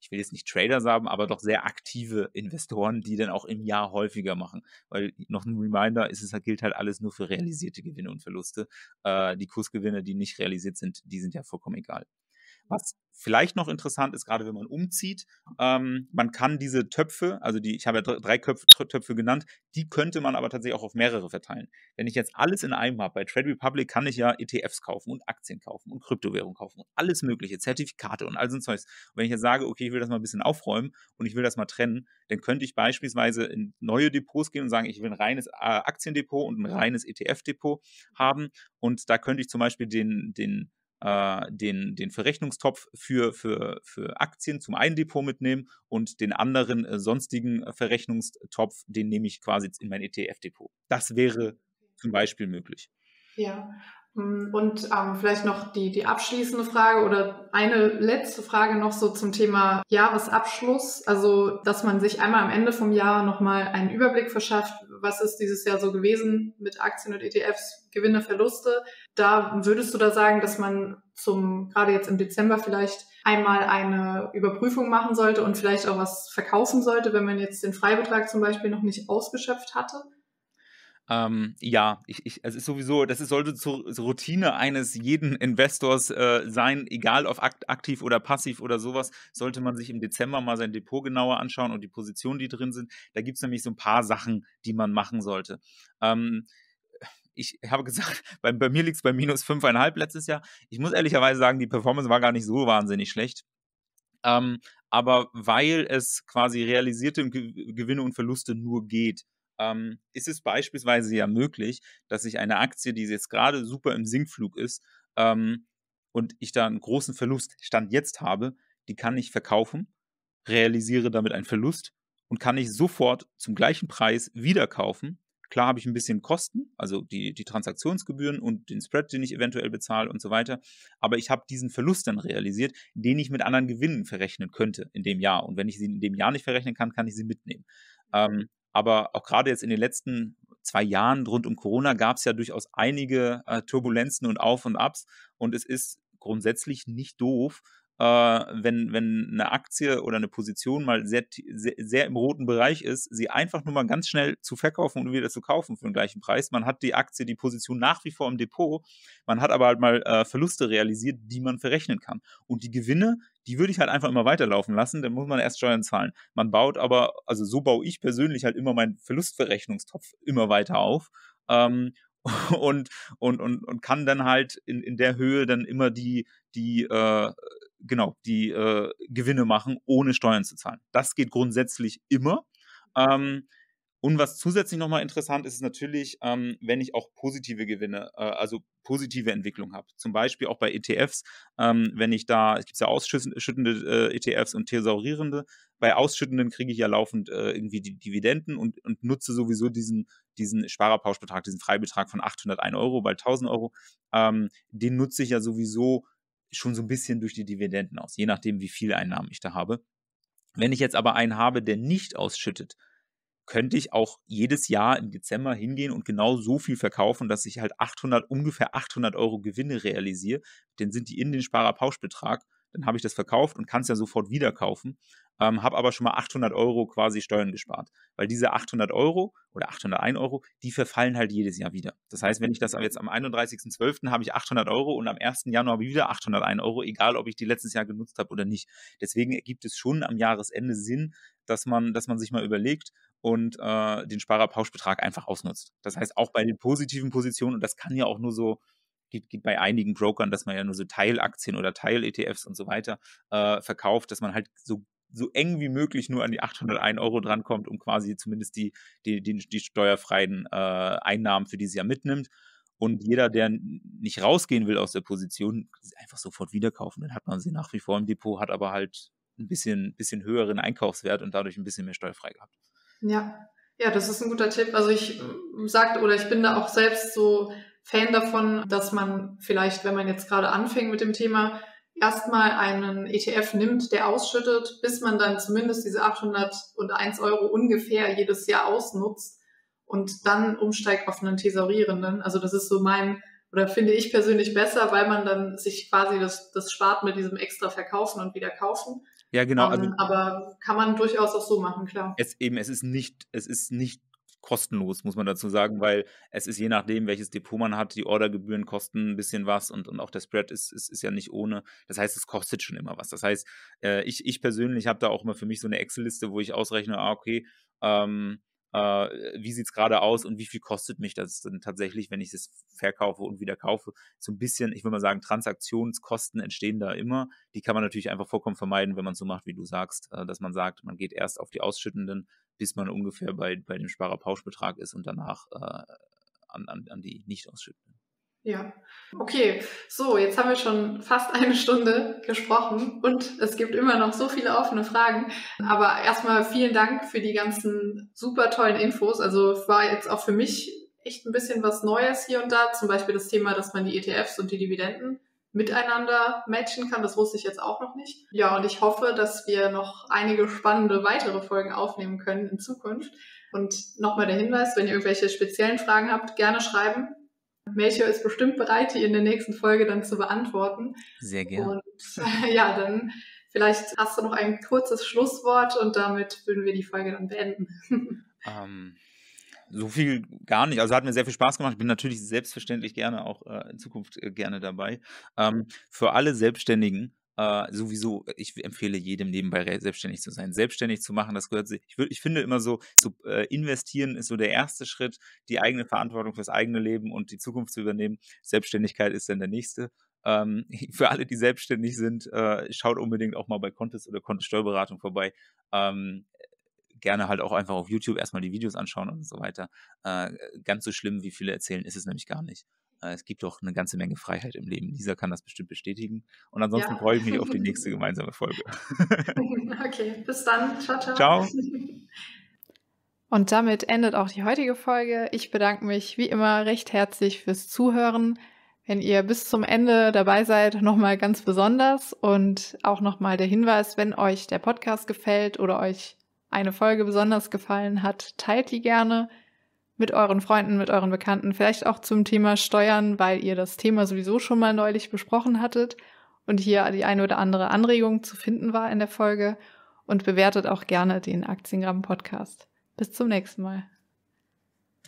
ich will jetzt nicht Traders haben, aber doch sehr aktive Investoren, die dann auch im Jahr häufiger machen. Weil noch ein Reminder, ist es halt, gilt halt alles nur für realisierte Gewinne und Verluste. Äh, die Kursgewinne, die nicht realisiert sind, die sind ja vollkommen egal. Was vielleicht noch interessant ist, gerade wenn man umzieht, ähm, man kann diese Töpfe, also die, ich habe ja drei Köpfe, Töpfe genannt, die könnte man aber tatsächlich auch auf mehrere verteilen. Wenn ich jetzt alles in einem habe, bei Trade Republic kann ich ja ETFs kaufen und Aktien kaufen und Kryptowährungen kaufen und alles mögliche, Zertifikate und all so ein Zeugs. Und wenn ich jetzt sage, okay, ich will das mal ein bisschen aufräumen und ich will das mal trennen, dann könnte ich beispielsweise in neue Depots gehen und sagen, ich will ein reines äh, Aktiendepot und ein reines ETF-Depot haben und da könnte ich zum Beispiel den, den äh, den, den Verrechnungstopf für, für, für Aktien zum einen Depot mitnehmen und den anderen äh, sonstigen äh, Verrechnungstopf, den nehme ich quasi in mein ETF-Depot. Das wäre zum Beispiel möglich. Ja, hm, und ähm, vielleicht noch die, die abschließende Frage oder eine letzte Frage noch so zum Thema Jahresabschluss. Also, dass man sich einmal am Ende vom Jahr nochmal einen Überblick verschafft, was ist dieses Jahr so gewesen mit Aktien und ETFs, Gewinne, Verluste. Da würdest du da sagen, dass man zum, gerade jetzt im Dezember vielleicht einmal eine Überprüfung machen sollte und vielleicht auch was verkaufen sollte, wenn man jetzt den Freibetrag zum Beispiel noch nicht ausgeschöpft hatte? Ähm, ja, ich, ich, es ist sowieso, das ist, sollte zur, Routine eines jeden Investors äh, sein, egal ob akt, aktiv oder passiv oder sowas, sollte man sich im Dezember mal sein Depot genauer anschauen und die Positionen, die drin sind. Da gibt es nämlich so ein paar Sachen, die man machen sollte. Ähm, ich habe gesagt, *laughs* bei, bei mir liegt es bei minus 5,5 letztes Jahr. Ich muss ehrlicherweise sagen, die Performance war gar nicht so wahnsinnig schlecht. Ähm, aber weil es quasi realisierte Gewinne und Verluste nur geht, ähm, ist es beispielsweise ja möglich, dass ich eine Aktie, die jetzt gerade super im Sinkflug ist ähm, und ich da einen großen Verluststand jetzt habe, die kann ich verkaufen, realisiere damit einen Verlust und kann ich sofort zum gleichen Preis wieder kaufen. Klar habe ich ein bisschen Kosten, also die, die Transaktionsgebühren und den Spread, den ich eventuell bezahle und so weiter. Aber ich habe diesen Verlust dann realisiert, den ich mit anderen Gewinnen verrechnen könnte in dem Jahr. Und wenn ich sie in dem Jahr nicht verrechnen kann, kann ich sie mitnehmen. Ähm, aber auch gerade jetzt in den letzten zwei Jahren rund um Corona gab es ja durchaus einige äh, Turbulenzen und Auf und Abs. Und es ist grundsätzlich nicht doof, äh, wenn, wenn eine Aktie oder eine Position mal sehr, sehr, sehr, im roten Bereich ist, sie einfach nur mal ganz schnell zu verkaufen und wieder zu kaufen für den gleichen Preis. Man hat die Aktie, die Position nach wie vor im Depot, man hat aber halt mal äh, Verluste realisiert, die man verrechnen kann. Und die Gewinne, die würde ich halt einfach immer weiterlaufen lassen, dann muss man erst Steuern zahlen. Man baut aber, also so baue ich persönlich halt immer meinen Verlustverrechnungstopf immer weiter auf. Ähm, *laughs* und, und, und, und kann dann halt in, in der Höhe dann immer die, die äh, genau, die äh, Gewinne machen, ohne Steuern zu zahlen. Das geht grundsätzlich immer. Ähm, und was zusätzlich nochmal interessant ist, ist natürlich, ähm, wenn ich auch positive Gewinne, äh, also positive Entwicklung habe. Zum Beispiel auch bei ETFs, ähm, wenn ich da, es gibt ja ausschüttende äh, ETFs und thesaurierende. Bei ausschüttenden kriege ich ja laufend äh, irgendwie die Dividenden und, und nutze sowieso diesen, diesen Sparerpauschbetrag, diesen Freibetrag von 801 Euro, bald 1000 Euro. Ähm, den nutze ich ja sowieso schon so ein bisschen durch die Dividenden aus, je nachdem, wie viele Einnahmen ich da habe. Wenn ich jetzt aber einen habe, der nicht ausschüttet, könnte ich auch jedes Jahr im Dezember hingehen und genau so viel verkaufen, dass ich halt 800, ungefähr 800 Euro Gewinne realisiere. Dann sind die in den Sparerpauschbetrag dann habe ich das verkauft und kann es ja sofort wieder kaufen, ähm, habe aber schon mal 800 Euro quasi Steuern gespart, weil diese 800 Euro oder 801 Euro, die verfallen halt jedes Jahr wieder. Das heißt, wenn ich das jetzt am 31.12. habe ich 800 Euro und am 1. Januar habe ich wieder 801 Euro, egal ob ich die letztes Jahr genutzt habe oder nicht. Deswegen ergibt es schon am Jahresende Sinn, dass man, dass man sich mal überlegt, und äh, den Sparerpauschbetrag einfach ausnutzt. Das heißt, auch bei den positiven Positionen, und das kann ja auch nur so, geht, geht bei einigen Brokern, dass man ja nur so Teilaktien oder Teil-ETFs und so weiter äh, verkauft, dass man halt so so eng wie möglich nur an die 801 Euro drankommt, um quasi zumindest die, die, die, die steuerfreien äh, Einnahmen, für dieses Jahr mitnimmt. Und jeder, der nicht rausgehen will aus der Position, einfach sofort wieder kaufen. Dann hat man sie nach wie vor im Depot, hat aber halt ein bisschen, bisschen höheren Einkaufswert und dadurch ein bisschen mehr steuerfrei gehabt. Ja, ja, das ist ein guter Tipp. Also ich äh, sagte oder ich bin da auch selbst so Fan davon, dass man vielleicht, wenn man jetzt gerade anfängt mit dem Thema, erstmal einen ETF nimmt, der ausschüttet, bis man dann zumindest diese 801 Euro ungefähr jedes Jahr ausnutzt und dann umsteigt auf einen thesaurierenden. Also das ist so mein, oder finde ich persönlich besser, weil man dann sich quasi das, das spart mit diesem extra Verkaufen und wieder kaufen. Ja, genau. Um, ähm, also, aber kann man durchaus auch so machen, klar. Es eben, es ist nicht, es ist nicht kostenlos, muss man dazu sagen, weil es ist je nachdem, welches Depot man hat, die Ordergebühren kosten ein bisschen was und, und auch der Spread ist, ist, ist ja nicht ohne. Das heißt, es kostet schon immer was. Das heißt, äh, ich, ich persönlich habe da auch immer für mich so eine Excel-Liste, wo ich ausrechne, ah, okay, ähm, äh, wie sieht's gerade aus und wie viel kostet mich das dann tatsächlich, wenn ich es verkaufe und wieder kaufe. So ein bisschen, ich würde mal sagen, Transaktionskosten entstehen da immer. Die kann man natürlich einfach vollkommen vermeiden, wenn man so macht, wie du sagst, äh, dass man sagt, man geht erst auf die Ausschüttenden, bis man ungefähr bei, bei dem Sparerpauschbetrag ist und danach äh, an, an, an die Nicht-Ausschüttenden. Ja. Okay, so, jetzt haben wir schon fast eine Stunde gesprochen und es gibt immer noch so viele offene Fragen. Aber erstmal vielen Dank für die ganzen super tollen Infos. Also war jetzt auch für mich echt ein bisschen was Neues hier und da. Zum Beispiel das Thema, dass man die ETFs und die Dividenden miteinander matchen kann. Das wusste ich jetzt auch noch nicht. Ja, und ich hoffe, dass wir noch einige spannende weitere Folgen aufnehmen können in Zukunft. Und nochmal der Hinweis, wenn ihr irgendwelche speziellen Fragen habt, gerne schreiben. Melchior ist bestimmt bereit, die in der nächsten Folge dann zu beantworten. Sehr gerne. Und äh, *laughs* ja, dann vielleicht hast du noch ein kurzes Schlusswort und damit würden wir die Folge dann beenden. *laughs* Ähm, so viel gar nicht. Also hat mir sehr viel Spaß gemacht. Ich bin natürlich selbstverständlich gerne auch äh, in Zukunft äh, gerne dabei. Ähm, für alle Selbstständigen äh, sowieso, äh, ich empfehle jedem nebenbei selbstständig zu sein. Selbstständig zu machen, das gehört sich. Ich, ich, finde immer so, zu äh, investieren ist so der erste Schritt, die eigene Verantwortung fürs eigene Leben und die Zukunft zu übernehmen. Selbstständigkeit ist dann der nächste. Ähm, *laughs* für alle, die selbstständig sind, äh, schaut unbedingt auch mal bei Contest oder Contest Steuerberatung vorbei. Ähm, äh, gerne halt auch einfach auf YouTube erstmal die Videos anschauen und so weiter. Äh, ganz so schlimm, wie viele erzählen, ist es nämlich gar nicht. Äh, es gibt doch eine ganze Menge Freiheit im Leben. Lisa kann das bestimmt bestätigen. Und ansonsten ja. freue ich mich auf die nächste *laughs* gemeinsame Folge. *laughs* okay, bis dann. Ciao, ciao. Ciao. *laughs* Und damit endet auch die heutige Folge. Ich bedanke mich wie immer recht herzlich fürs Zuhören. Wenn ihr bis zum Ende dabei seid, nochmal ganz besonders und auch nochmal der Hinweis, wenn euch der Podcast gefällt oder euch eine Folge besonders gefallen hat, teilt die gerne mit euren Freunden, mit euren Bekannten, vielleicht auch zum Thema Steuern, weil ihr das Thema sowieso schon mal neulich besprochen hattet und hier die eine oder andere Anregung zu finden war in der Folge und bewertet auch gerne den Aktiengramm Podcast. Bis zum nächsten Mal.